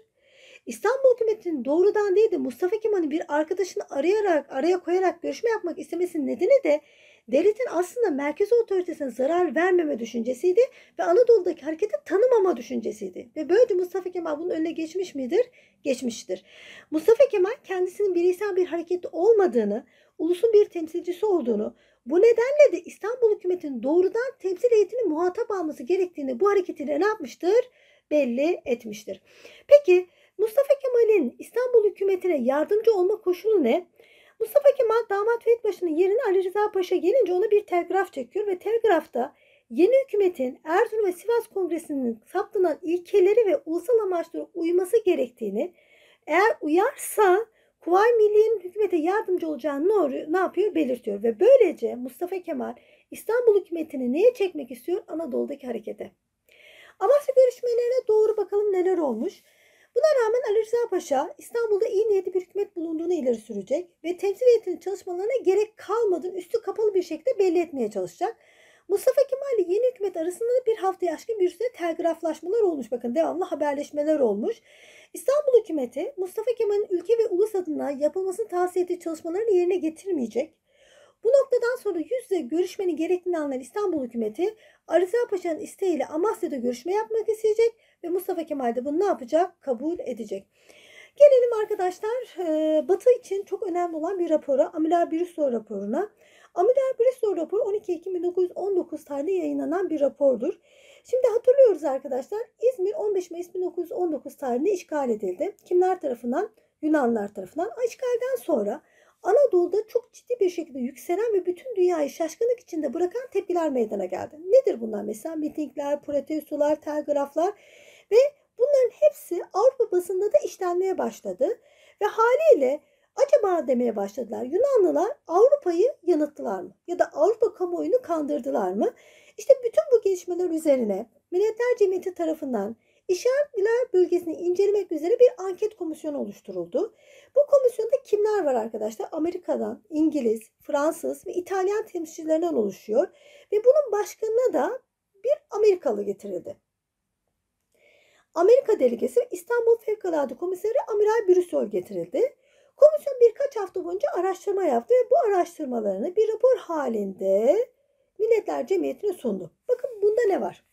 İstanbul hükümetinin doğrudan değil de Mustafa Kemal'in bir arkadaşını arayarak, araya koyarak görüşme yapmak istemesinin nedeni de devletin aslında merkezi otoritesine zarar vermeme düşüncesiydi ve Anadolu'daki hareketi tanımama düşüncesiydi. Ve böylece Mustafa Kemal bunun önüne geçmiş midir? Geçmiştir. Mustafa Kemal kendisinin bireysel bir hareket olmadığını, ulusun bir temsilcisi olduğunu, bu nedenle de İstanbul hükümetinin doğrudan temsil heyetini muhatap alması gerektiğini bu hareketiyle ne yapmıştır? Belli etmiştir. Peki Mustafa Kemal'in İstanbul hükümetine yardımcı olma koşulu ne? Mustafa Kemal damat Fethi Paşa'nın yerine Ali Rıza Paşa gelince ona bir telgraf çekiyor ve telgrafta yeni hükümetin Erzurum ve Sivas Kongresi'nin saptanan ilkeleri ve ulusal amaçlara uyması gerektiğini eğer uyarsa kuvay Milliye'nin hükümete yardımcı olacağını ne, oluyor, ne yapıyor belirtiyor. Ve böylece Mustafa Kemal İstanbul hükümetini neye çekmek istiyor? Anadolu'daki harekete. Amasya görüşmelerine doğru bakalım neler olmuş. Buna rağmen Ali Rıza Paşa İstanbul'da iyi niyetli bir hükümet bulunduğunu ileri sürecek ve temsil heyetinin çalışmalarına gerek kalmadığını üstü kapalı bir şekilde belli etmeye çalışacak. Mustafa Kemal ile yeni hükümet arasında bir hafta aşkın bir süre telgraflaşmalar olmuş. Bakın devamlı haberleşmeler olmuş. İstanbul hükümeti Mustafa Kemal'in ülke ve ulus adına yapılmasını tavsiye ettiği çalışmalarını yerine getirmeyecek. Bu noktadan sonra yüz yüze görüşmenin gerektiğini anlayan İstanbul hükümeti Arıza Paşa'nın isteğiyle Amasya'da görüşme yapmak isteyecek ve Mustafa Kemal de bunu ne yapacak? Kabul edecek. Gelelim arkadaşlar e, Batı için çok önemli olan bir rapora Amiral Bristow raporuna. Amiral Bristow raporu 12 Ekim 1919 tarihinde yayınlanan bir rapordur. Şimdi hatırlıyoruz arkadaşlar İzmir 15 Mayıs 1919 tarihinde işgal edildi. Kimler tarafından? Yunanlar tarafından. İşgalden sonra Anadolu'da çok ciddi bir şekilde yükselen ve bütün dünyayı şaşkınlık içinde bırakan tepkiler meydana geldi. Nedir bunlar? Mesela mitingler, protestolar, telgraflar ve bunların hepsi Avrupa basında da işlenmeye başladı. Ve haliyle acaba demeye başladılar. Yunanlılar Avrupa'yı yanılttılar mı? Ya da Avrupa kamuoyunu kandırdılar mı? İşte bütün bu gelişmeler üzerine Milletler Cemiyeti tarafından İşaretliler bölgesini incelemek üzere bir anket komisyonu oluşturuldu. Bu komisyonda kimler var arkadaşlar? Amerika'dan, İngiliz, Fransız ve İtalyan temsilcilerinden oluşuyor. Ve bunun başkanına da bir Amerikalı getirildi. Amerika delegesi ve İstanbul Fevkalade Komiseri Amiral Brüsol getirildi. Komisyon birkaç hafta boyunca araştırma yaptı ve bu araştırmalarını bir rapor halinde Milletler Cemiyeti'ne sundu. Bakın bunda ne var?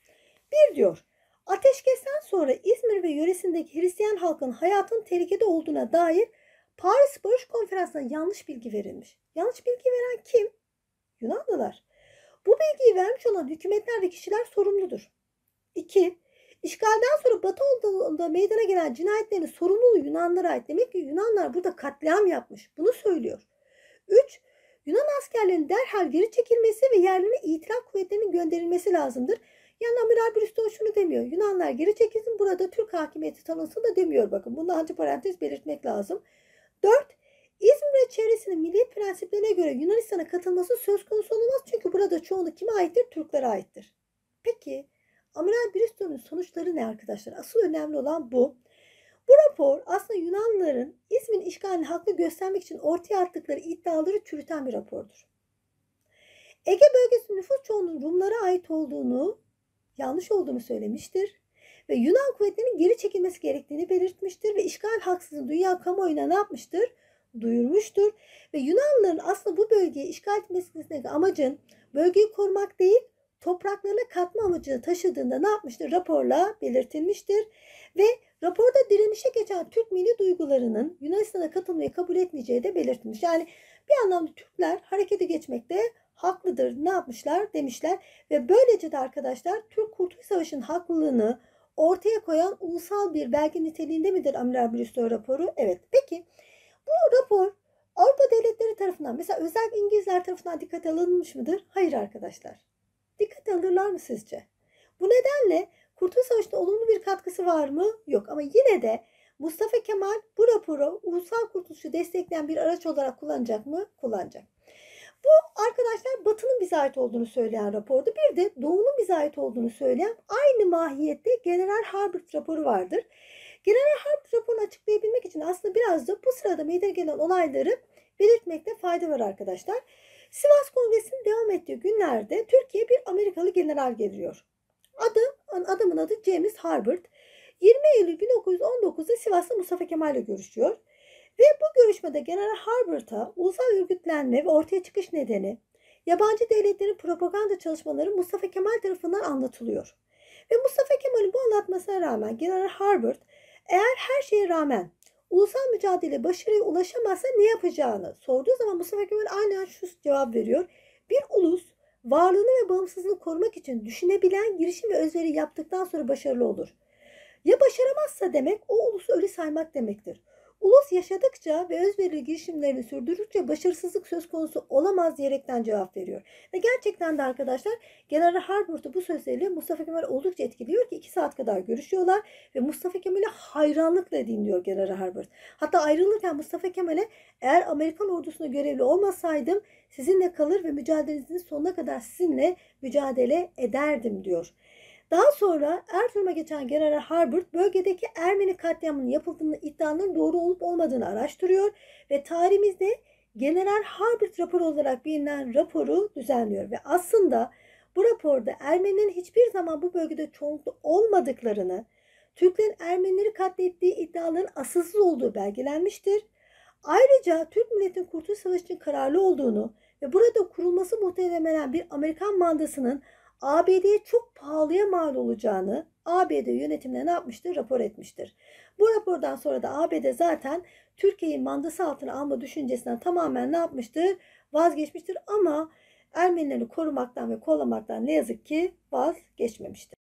Bir diyor, ateşkesten sonra İzmir ve yöresindeki Hristiyan halkın hayatın tehlikede olduğuna dair Paris Barış Konferansı'na yanlış bilgi verilmiş. Yanlış bilgi veren kim? Yunanlılar. Bu bilgiyi vermiş olan hükümetler ve kişiler sorumludur. 2. İşgalden sonra Batı Anadolu'da meydana gelen cinayetlerin sorumluluğu Yunanlara ait. Demek ki Yunanlar burada katliam yapmış. Bunu söylüyor. 3. Yunan askerlerinin derhal geri çekilmesi ve yerlerine itilaf kuvvetlerinin gönderilmesi lazımdır. Yani Amiral Bristow şunu demiyor. Yunanlar geri çekilsin burada Türk hakimiyeti tanınsın da demiyor bakın. Bunu anca parantez belirtmek lazım. 4. İzmir çevresinin milli prensiplerine göre Yunanistan'a katılması söz konusu olmaz. Çünkü burada çoğunluk kime aittir? Türklere aittir. Peki Amiral Bristol'un sonuçları ne arkadaşlar? Asıl önemli olan bu. Bu rapor aslında Yunanlıların İzmir'in işgalini haklı göstermek için ortaya attıkları iddiaları çürüten bir rapordur. Ege bölgesinin nüfus çoğunluğunun Rumlara ait olduğunu, yanlış olduğunu söylemiştir ve Yunan kuvvetlerinin geri çekilmesi gerektiğini belirtmiştir ve işgal haksızlığı dünya kamuoyuna ne yapmıştır? Duyurmuştur ve Yunanlıların aslında bu bölgeyi işgal etmesindeki amacın bölgeyi korumak değil, topraklarına katma amacını taşıdığında ne yapmıştır? Raporla belirtilmiştir. Ve raporda direnişe geçen Türk milli duygularının Yunanistan'a katılmayı kabul etmeyeceği de belirtilmiş. Yani bir anlamda Türkler harekete geçmekte haklıdır ne yapmışlar demişler. Ve böylece de arkadaşlar Türk Kurtuluş Savaşı'nın haklılığını ortaya koyan ulusal bir belge niteliğinde midir Amiral Brewster raporu? Evet. Peki bu rapor Avrupa devletleri tarafından mesela özel İngilizler tarafından dikkate alınmış mıdır? Hayır arkadaşlar. Dikkat alırlar mı sizce? Bu nedenle Kurtuluş Savaşı'nda olumlu bir katkısı var mı? Yok ama yine de Mustafa Kemal bu raporu ulusal kurtuluşu destekleyen bir araç olarak kullanacak mı? Kullanacak. Bu arkadaşlar Batı'nın bize ait olduğunu söyleyen rapordu. Bir de Doğu'nun bize ait olduğunu söyleyen aynı mahiyette General Harbert raporu vardır. General Harbert raporunu açıklayabilmek için aslında biraz da bu sırada meydana gelen olayları belirtmekte fayda var arkadaşlar. Sivas Kongresi'nin devam ettiği günlerde Türkiye'ye bir Amerikalı general geliyor. Adı, adamın adı James Harbert. 20 Eylül 1919'da Sivas'ta Mustafa Kemal ile görüşüyor. Ve bu görüşmede General Harbert'a ulusal örgütlenme ve ortaya çıkış nedeni yabancı devletlerin propaganda çalışmaları Mustafa Kemal tarafından anlatılıyor. Ve Mustafa Kemal'in bu anlatmasına rağmen General Harbert eğer her şeye rağmen Ulusal mücadele başarıya ulaşamazsa ne yapacağını sorduğu zaman Mustafa Kemal aynen şu cevap veriyor. Bir ulus varlığını ve bağımsızlığını korumak için düşünebilen girişim ve özveri yaptıktan sonra başarılı olur. Ya başaramazsa demek o ulusu ölü saymak demektir. Ulus yaşadıkça ve özverili girişimlerini sürdürdükçe başarısızlık söz konusu olamaz diyerekten cevap veriyor. Ve gerçekten de arkadaşlar General Harburt'u bu sözleriyle Mustafa Kemal oldukça etkiliyor ki 2 saat kadar görüşüyorlar ve Mustafa Kemal'i hayranlıkla dinliyor General Harburt. Hatta ayrılırken Mustafa Kemal'e eğer Amerikan ordusunda görevli olmasaydım sizinle kalır ve mücadelenizin sonuna kadar sizinle mücadele ederdim diyor. Daha sonra Erzurum'a geçen General Harbert bölgedeki Ermeni katliamının yapıldığını iddianın doğru olup olmadığını araştırıyor ve tarihimizde General Harbert raporu olarak bilinen raporu düzenliyor ve aslında bu raporda Ermenilerin hiçbir zaman bu bölgede çoğunluklu olmadıklarını, Türklerin Ermenileri katlettiği iddiaların asılsız olduğu belgelenmiştir. Ayrıca Türk Millet'in Kurtuluş Savaşı için kararlı olduğunu ve burada kurulması muhtemelen bir Amerikan mandasının ABD'ye çok pahalıya mal olacağını ABD yönetimine ne yapmıştır? Rapor etmiştir. Bu rapordan sonra da ABD zaten Türkiye'yi mandası altına alma düşüncesinden tamamen ne yapmıştır? Vazgeçmiştir ama Ermenileri korumaktan ve kollamaktan ne yazık ki vazgeçmemiştir.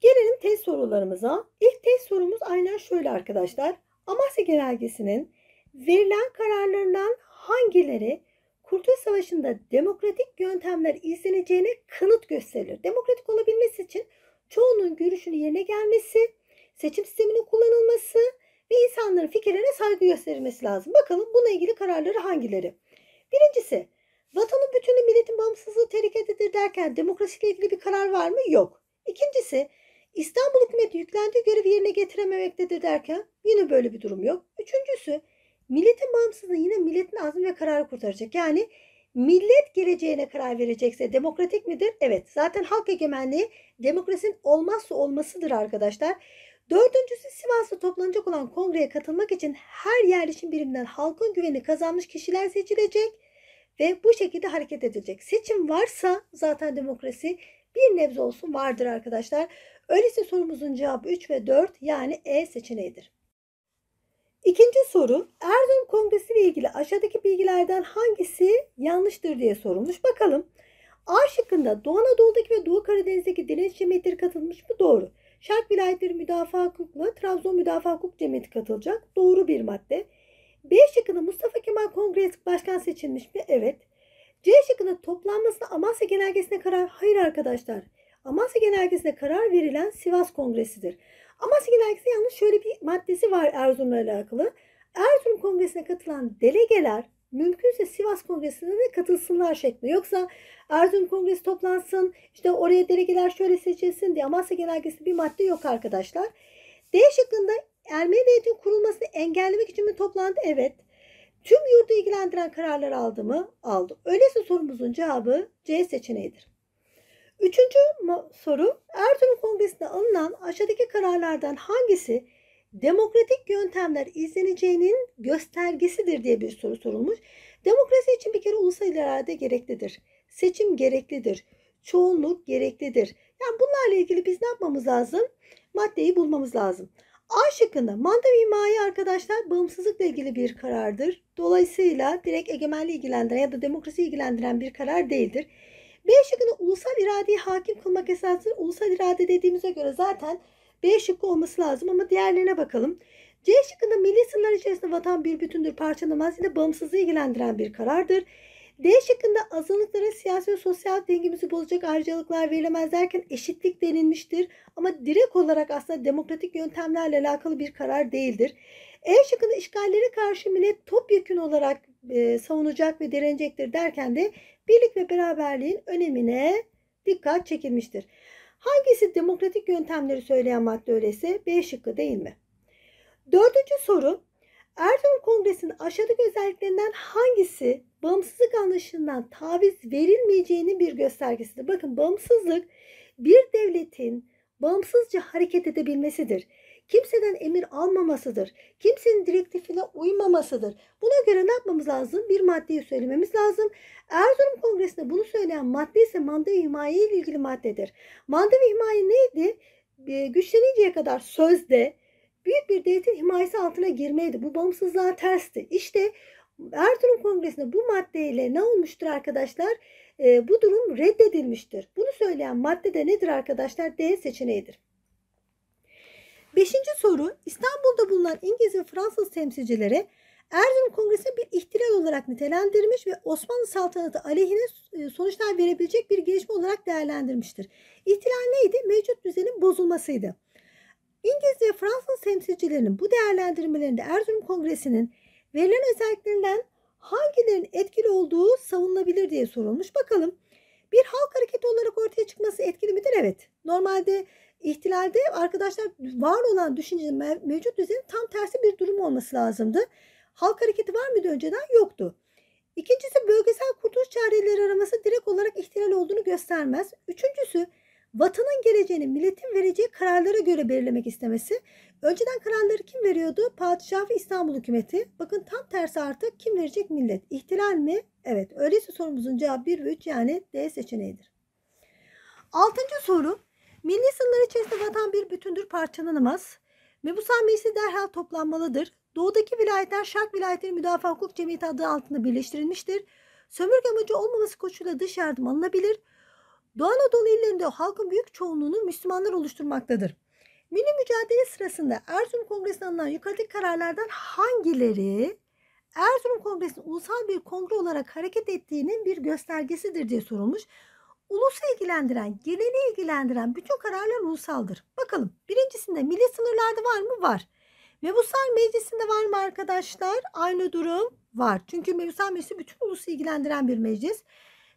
Gelelim test sorularımıza. İlk test sorumuz aynen şöyle arkadaşlar. Amasya Genelgesi'nin verilen kararlarından hangileri Kurtuluş Savaşı'nda demokratik yöntemler izleneceğine kanıt gösterilir. Demokratik olabilmesi için çoğunun görüşünün yerine gelmesi, seçim sisteminin kullanılması ve insanların fikirlerine saygı gösterilmesi lazım. Bakalım buna ilgili kararları hangileri? Birincisi, vatanın bütünü milletin bağımsızlığı tehlikededir derken demokrasiyle ilgili bir karar var mı? Yok. İkincisi, İstanbul hükümeti yüklendiği görevi yerine getirememektedir derken yine böyle bir durum yok. Üçüncüsü, Milletin bağımsızlığı yine milletin azmi ve kararı kurtaracak. Yani millet geleceğine karar verecekse demokratik midir? Evet. Zaten halk egemenliği demokrasinin olmazsa olmasıdır arkadaşlar. Dördüncüsü Sivas'ta toplanacak olan kongreye katılmak için her yerleşim biriminden halkın güveni kazanmış kişiler seçilecek ve bu şekilde hareket edilecek. Seçim varsa zaten demokrasi bir nebze olsun vardır arkadaşlar. Öyleyse sorumuzun cevabı 3 ve 4 yani E seçeneğidir. İkinci soru Erzurum Kongresi ile ilgili aşağıdaki bilgilerden hangisi yanlıştır diye sorulmuş. Bakalım A şıkkında Doğu Anadolu'daki ve Doğu Karadeniz'deki Direnç Cemiyetleri katılmış mı? Doğru. Şark Vilayetleri Müdafaa Hukuku'na Trabzon Müdafaa Hukuk Cemiyeti katılacak. Doğru bir madde. B şıkkında Mustafa Kemal Kongres Başkan seçilmiş mi? Evet. C şıkkında toplanmasına Amasya Genelgesi'ne karar. Hayır arkadaşlar. Amasya Genelgesi'ne karar verilen Sivas Kongresi'dir. Amasya Genelgesi yalnız şöyle bir maddesi var Erzurum'la alakalı. Erzurum Kongresi'ne katılan delegeler mümkünse Sivas Kongresi'ne de katılsınlar şeklinde. Yoksa Erzurum Kongresi toplansın, işte oraya delegeler şöyle seçilsin diye Amasya Genelgesi bir madde yok arkadaşlar. D şıkkında Ermeni devletinin kurulmasını engellemek için mi toplandı? Evet. Tüm yurdu ilgilendiren kararlar aldı mı? Aldı. Öyleyse sorumuzun cevabı C seçeneğidir. Üçüncü soru Erzurum Kongresi'nde alınan aşağıdaki kararlardan hangisi demokratik yöntemler izleneceğinin göstergesidir diye bir soru sorulmuş. Demokrasi için bir kere ulusal irade gereklidir. Seçim gereklidir. Çoğunluk gereklidir. Yani bunlarla ilgili biz ne yapmamız lazım? Maddeyi bulmamız lazım. A şıkkında manda ve himaye arkadaşlar bağımsızlıkla ilgili bir karardır. Dolayısıyla direkt egemenliği ilgilendiren ya da demokrasi ilgilendiren bir karar değildir. B şıkkını ulusal iradeyi hakim kılmak esaslı ulusal irade dediğimize göre zaten B şıkkı olması lazım ama diğerlerine bakalım. C şıkkında milli sınırlar içerisinde vatan bir bütündür parçalanamaz yine bağımsızlığı ilgilendiren bir karardır. D şıkkında azınlıklara siyasi ve sosyal dengemizi bozacak ayrıcalıklar verilemez derken eşitlik denilmiştir. Ama direkt olarak aslında demokratik yöntemlerle alakalı bir karar değildir. E şıkkında işgallere karşı millet topyekun olarak e, savunacak ve direnecektir derken de birlik ve beraberliğin önemine dikkat çekilmiştir. Hangisi demokratik yöntemleri söyleyen madde öyleyse B şıkkı değil mi? Dördüncü soru Erdoğan Kongresi'nin aşağıdaki özelliklerinden hangisi bağımsızlık anlayışından taviz verilmeyeceğinin bir göstergesidir? Bakın bağımsızlık bir devletin bağımsızca hareket edebilmesidir. Kimseden emir almamasıdır. Kimsenin direktifine uymamasıdır. Buna göre ne yapmamız lazım? Bir maddeyi söylememiz lazım. Erzurum Kongresi'nde bunu söyleyen madde ise manda himaye ile ilgili maddedir. Manda ve himaye neydi? E, güçleninceye kadar sözde büyük bir devletin himayesi altına girmeydi. Bu bağımsızlığa tersti. İşte Erzurum Kongresi'nde bu maddeyle ne olmuştur arkadaşlar? E, bu durum reddedilmiştir. Bunu söyleyen madde de nedir arkadaşlar? D seçeneğidir. Beşinci soru İstanbul'da bulunan İngiliz ve Fransız temsilcileri Erzurum Kongresi'ni bir ihtilal olarak nitelendirmiş ve Osmanlı Saltanatı aleyhine e, sonuçlar verebilecek bir gelişme olarak değerlendirmiştir. İhtilal neydi? Mevcut düzenin bozulmasıydı. İngiliz ve Fransız temsilcilerinin bu değerlendirmelerinde Erzurum Kongresi'nin verilen özelliklerinden hangilerinin etkili olduğu savunulabilir diye sorulmuş. Bakalım bir halk hareketi olarak ortaya çıkması etkili midir? Evet. Normalde İhtilalde arkadaşlar var olan düşüncenin mevcut düzenin tam tersi bir durum olması lazımdı. Halk hareketi var mıydı önceden? Yoktu. İkincisi bölgesel kurtuluş çareleri araması direkt olarak ihtilal olduğunu göstermez. Üçüncüsü vatanın geleceğini milletin vereceği kararlara göre belirlemek istemesi. Önceden kararları kim veriyordu? Padişah ve İstanbul hükümeti. Bakın tam tersi artık kim verecek millet? İhtilal mi? Evet. Öyleyse sorumuzun cevabı 1 ve 3 yani D seçeneğidir. Altıncı soru Milli sınırlar içerisinde vatan bir bütündür parçalanamaz. Mebusan Meclisi derhal toplanmalıdır. Doğudaki vilayetler Şark vilayetleri müdafaa hukuk cemiyeti adı altında birleştirilmiştir. Sömürge amacı olmaması koşuluyla dış yardım alınabilir. Doğu Anadolu illerinde halkın büyük çoğunluğunu Müslümanlar oluşturmaktadır. Milli mücadele sırasında Erzurum Kongresi'nde alınan yukarıdaki kararlardan hangileri Erzurum Kongresi'nin ulusal bir kongre olarak hareket ettiğinin bir göstergesidir diye sorulmuş. Ulusu ilgilendiren, geleni ilgilendiren bütün kararlar ulusaldır. Bakalım birincisinde milli sınırlarda var mı? Var. Mevusal Meclisi'nde var mı arkadaşlar? Aynı durum var. Çünkü Mevusal Meclisi bütün ulusu ilgilendiren bir meclis.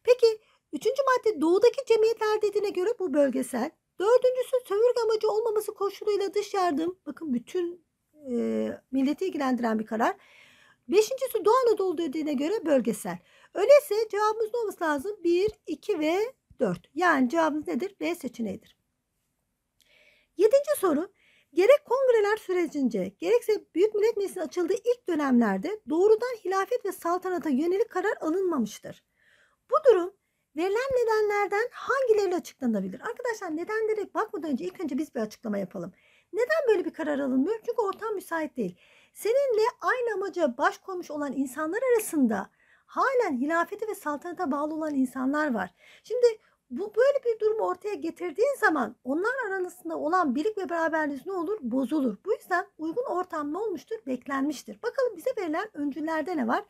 Peki üçüncü madde doğudaki cemiyetler dediğine göre bu bölgesel. Dördüncüsü sömürge amacı olmaması koşuluyla dış yardım. Bakın bütün e, milleti ilgilendiren bir karar. Beşincisi Doğu Anadolu dediğine göre bölgesel. Öyleyse cevabımız ne olması lazım? 1, 2 ve 4. Yani cevabınız nedir? B seçeneğidir. Yedinci soru. Gerek kongreler sürecince gerekse Büyük Millet Meclisi'nin açıldığı ilk dönemlerde doğrudan hilafet ve saltanata yönelik karar alınmamıştır. Bu durum verilen nedenlerden hangileriyle açıklanabilir? Arkadaşlar nedenlere bakmadan önce ilk önce biz bir açıklama yapalım. Neden böyle bir karar alınmıyor? Çünkü ortam müsait değil. Seninle aynı amaca baş koymuş olan insanlar arasında halen hilafete ve saltanata bağlı olan insanlar var. Şimdi bu böyle bir durumu ortaya getirdiğin zaman onlar arasında olan birlik ve beraberlik ne olur? Bozulur. Bu yüzden uygun ortam ne olmuştur? Beklenmiştir. Bakalım bize verilen öncüllerde ne var?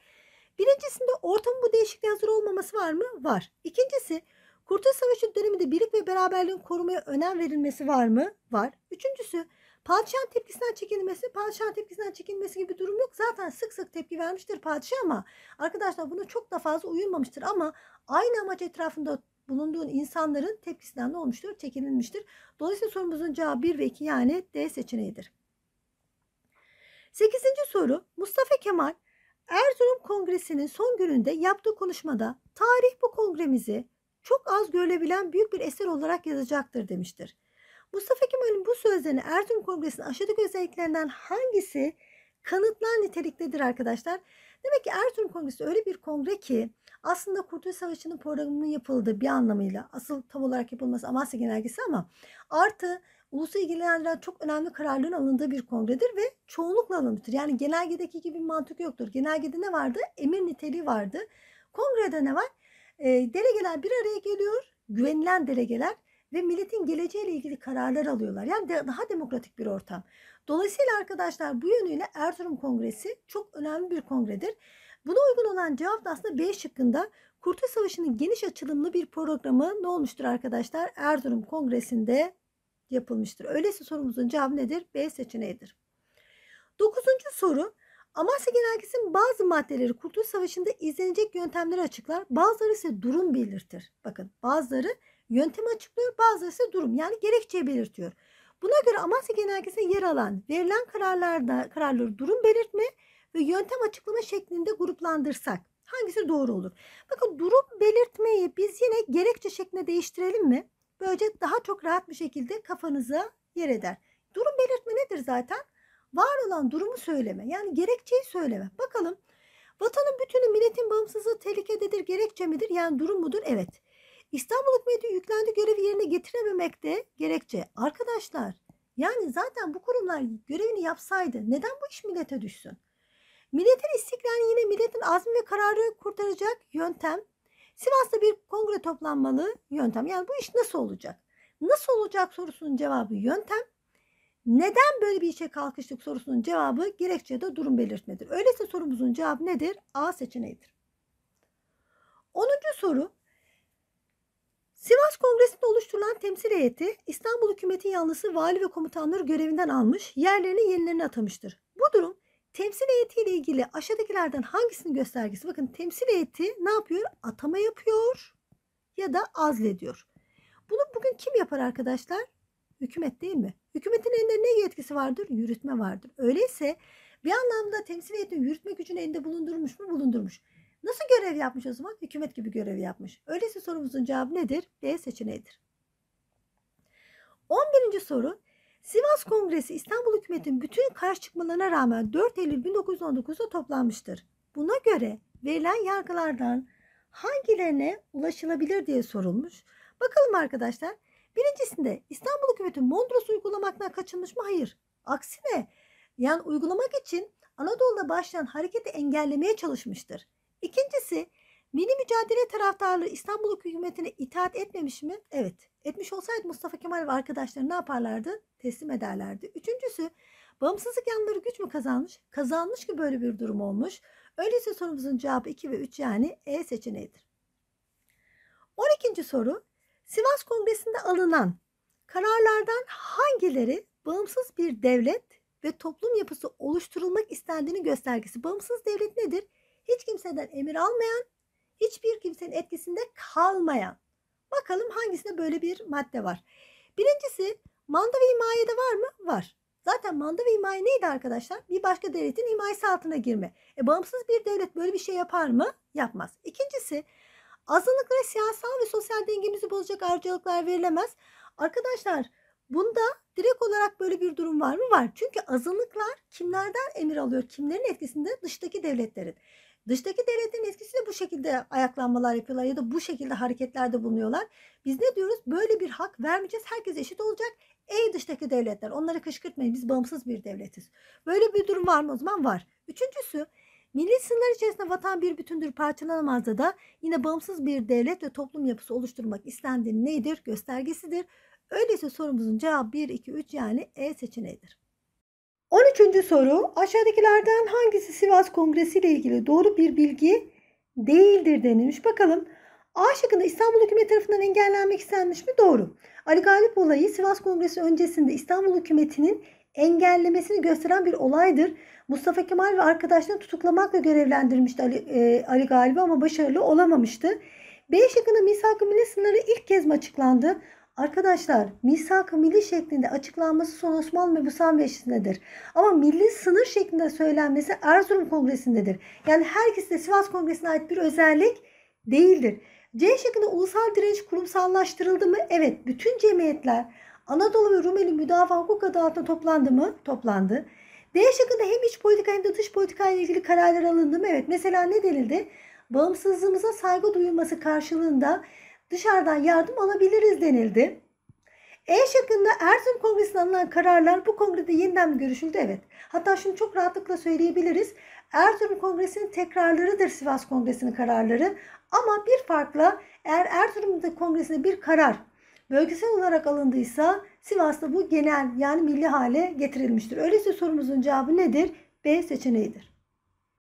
Birincisinde ortamın bu değişikliğe hazır olmaması var mı? Var. İkincisi Kurtuluş Savaşı döneminde birlik ve beraberliğin korumaya önem verilmesi var mı? Var. Üçüncüsü Padişahın tepkisinden çekinmesi, padişahın tepkisinden çekinmesi gibi bir durum yok. Zaten sık sık tepki vermiştir padişah ama arkadaşlar buna çok da fazla uyulmamıştır ama aynı amaç etrafında bulunduğun insanların tepkisinden ne olmuştur? Çekinilmiştir. Dolayısıyla sorumuzun cevabı 1 ve 2 yani D seçeneğidir. 8. soru Mustafa Kemal Erzurum Kongresi'nin son gününde yaptığı konuşmada tarih bu kongremizi çok az görülebilen büyük bir eser olarak yazacaktır demiştir. Mustafa Kemal'in bu sözlerini Erzurum Kongresi'nin aşağıdaki özelliklerinden hangisi kanıtlar niteliktedir arkadaşlar? Demek ki Erzurum Kongresi öyle bir kongre ki aslında Kurtuluş Savaşı'nın programının yapıldığı bir anlamıyla asıl tam olarak yapılması Amasya Genelgesi ama artı ulusu ilgilendiren çok önemli kararların alındığı bir kongredir ve çoğunlukla alınmıştır. Yani genelgedeki gibi bir mantık yoktur. Genelgede ne vardı? Emir niteliği vardı. Kongrede ne var? E, delegeler bir araya geliyor. Güvenilen delegeler ve milletin geleceğiyle ilgili kararlar alıyorlar. Yani de, daha demokratik bir ortam. Dolayısıyla arkadaşlar bu yönüyle Erzurum Kongresi çok önemli bir kongredir. Buna uygun olan cevap da aslında B şıkkında Kurtuluş Savaşı'nın geniş açılımlı bir programı ne olmuştur arkadaşlar? Erzurum Kongresi'nde yapılmıştır. Öyleyse sorumuzun cevabı nedir? B seçeneğidir. Dokuzuncu soru. Amasya Genelgesi'nin bazı maddeleri Kurtuluş Savaşı'nda izlenecek yöntemleri açıklar. Bazıları ise durum belirtir. Bakın bazıları Yöntem açıklıyor, bazıları durum yani gerekçe belirtiyor. Buna göre Amasya Genelgesi'ne yer alan verilen kararlarda kararları durum belirtme ve yöntem açıklama şeklinde gruplandırsak hangisi doğru olur? Bakın durum belirtmeyi biz yine gerekçe şeklinde değiştirelim mi? Böylece daha çok rahat bir şekilde kafanıza yer eder. Durum belirtme nedir zaten? Var olan durumu söyleme. Yani gerekçeyi söyleme. Bakalım vatanın bütünü milletin bağımsızlığı tehlikededir gerekçe midir? Yani durum mudur? Evet. İstanbul hükümeti yüklendi görevi yerine getirememekte gerekçe. Arkadaşlar yani zaten bu kurumlar görevini yapsaydı neden bu iş millete düşsün? Milletin istiklalini yine milletin azmi ve kararı kurtaracak yöntem. Sivas'ta bir kongre toplanmalı yöntem. Yani bu iş nasıl olacak? Nasıl olacak sorusunun cevabı yöntem. Neden böyle bir işe kalkıştık sorusunun cevabı gerekçe de durum belirtmedir. Öyleyse sorumuzun cevabı nedir? A seçeneğidir. 10. soru Sivas Kongresi'nde oluşturulan temsil heyeti İstanbul hükümeti yanlısı vali ve komutanları görevinden almış, yerlerini yenilerine atamıştır. Bu durum temsil heyeti ile ilgili aşağıdakilerden hangisinin göstergesi? Bakın temsil heyeti ne yapıyor? Atama yapıyor ya da azlediyor. Bunu bugün kim yapar arkadaşlar? Hükümet değil mi? Hükümetin elinde ne yetkisi vardır? Yürütme vardır. Öyleyse bir anlamda temsil heyetin yürütme gücünü elinde bulundurmuş mu? Bulundurmuş. Nasıl görev yapmış o zaman? Hükümet gibi görev yapmış. Öyleyse sorumuzun cevabı nedir? D seçeneğidir. 11. soru. Sivas Kongresi İstanbul hükümetinin bütün karşı çıkmalarına rağmen 4 Eylül 1919'da toplanmıştır. Buna göre verilen yargılardan hangilerine ulaşılabilir diye sorulmuş. Bakalım arkadaşlar. Birincisinde İstanbul hükümeti Mondros uygulamaktan kaçınmış mı? Hayır. Aksine yani uygulamak için Anadolu'da başlayan hareketi engellemeye çalışmıştır. İkincisi mini mücadele taraftarlığı İstanbul hükümetine itaat etmemiş mi? Evet. Etmiş olsaydı Mustafa Kemal ve arkadaşları ne yaparlardı? Teslim ederlerdi. Üçüncüsü bağımsızlık yanları güç mü kazanmış? Kazanmış ki böyle bir durum olmuş. Öyleyse sorumuzun cevabı 2 ve 3 yani E seçeneğidir. 12. soru Sivas Kongresi'nde alınan kararlardan hangileri bağımsız bir devlet ve toplum yapısı oluşturulmak istendiğini göstergesi. Bağımsız devlet nedir? hiç kimseden emir almayan, hiçbir kimsenin etkisinde kalmayan. Bakalım hangisinde böyle bir madde var. Birincisi manda ve himayede var mı? Var. Zaten manda ve himaye neydi arkadaşlar? Bir başka devletin himayesi altına girme. E, bağımsız bir devlet böyle bir şey yapar mı? Yapmaz. İkincisi azınlıklara siyasal ve sosyal dengemizi bozacak ayrıcalıklar verilemez. Arkadaşlar bunda direkt olarak böyle bir durum var mı? Var. Çünkü azınlıklar kimlerden emir alıyor? Kimlerin etkisinde? Dıştaki devletlerin. Dıştaki devletlerin etkisiyle bu şekilde ayaklanmalar yapıyorlar ya da bu şekilde hareketlerde bulunuyorlar. Biz ne diyoruz? Böyle bir hak vermeyeceğiz. Herkes eşit olacak. Ey dıştaki devletler onları kışkırtmayın. Biz bağımsız bir devletiz. Böyle bir durum var mı o zaman? Var. Üçüncüsü Milli sınırlar içerisinde vatan bir bütündür parçalanamazda da, da yine bağımsız bir devlet ve toplum yapısı oluşturmak istendiği nedir? Göstergesidir. Öyleyse sorumuzun cevabı 1, 2, 3 yani E seçeneğidir. Üçüncü soru. Aşağıdakilerden hangisi Sivas Kongresi ile ilgili doğru bir bilgi değildir denilmiş. Bakalım. A şıkkında İstanbul hükümeti tarafından engellenmek istenmiş mi? Doğru. Ali Galip olayı Sivas Kongresi öncesinde İstanbul hükümetinin engellemesini gösteren bir olaydır. Mustafa Kemal ve arkadaşlarını tutuklamakla görevlendirmişti Ali, e, Ali Galip'i ama başarılı olamamıştı. B şıkkında misak-ı sınırı ilk kez mi açıklandı? Arkadaşlar misak-ı milli şeklinde açıklanması son Osmanlı ve Busan Meclisi'ndedir. Ama milli sınır şeklinde söylenmesi Erzurum Kongresi'ndedir. Yani herkeste Sivas Kongresi'ne ait bir özellik değildir. C şeklinde ulusal Direnç kurumsallaştırıldı mı? Evet bütün cemiyetler Anadolu ve Rumeli müdafaa hukuk adı altında toplandı mı? Toplandı. D şıkkında hem iç politika hem de dış politika ile ilgili kararlar alındı mı? Evet. Mesela ne denildi? Bağımsızlığımıza saygı duyulması karşılığında dışarıdan yardım alabiliriz denildi. E şıkkında Erzurum Kongresi'nde alınan kararlar bu kongrede yeniden mi görüşüldü? Evet. Hatta şunu çok rahatlıkla söyleyebiliriz. Erzurum Kongresi'nin tekrarlarıdır Sivas Kongresi'nin kararları. Ama bir farkla eğer Erzurum'da Kongresi'nde bir karar bölgesel olarak alındıysa Sivas'ta bu genel yani milli hale getirilmiştir. Öyleyse sorumuzun cevabı nedir? B seçeneğidir.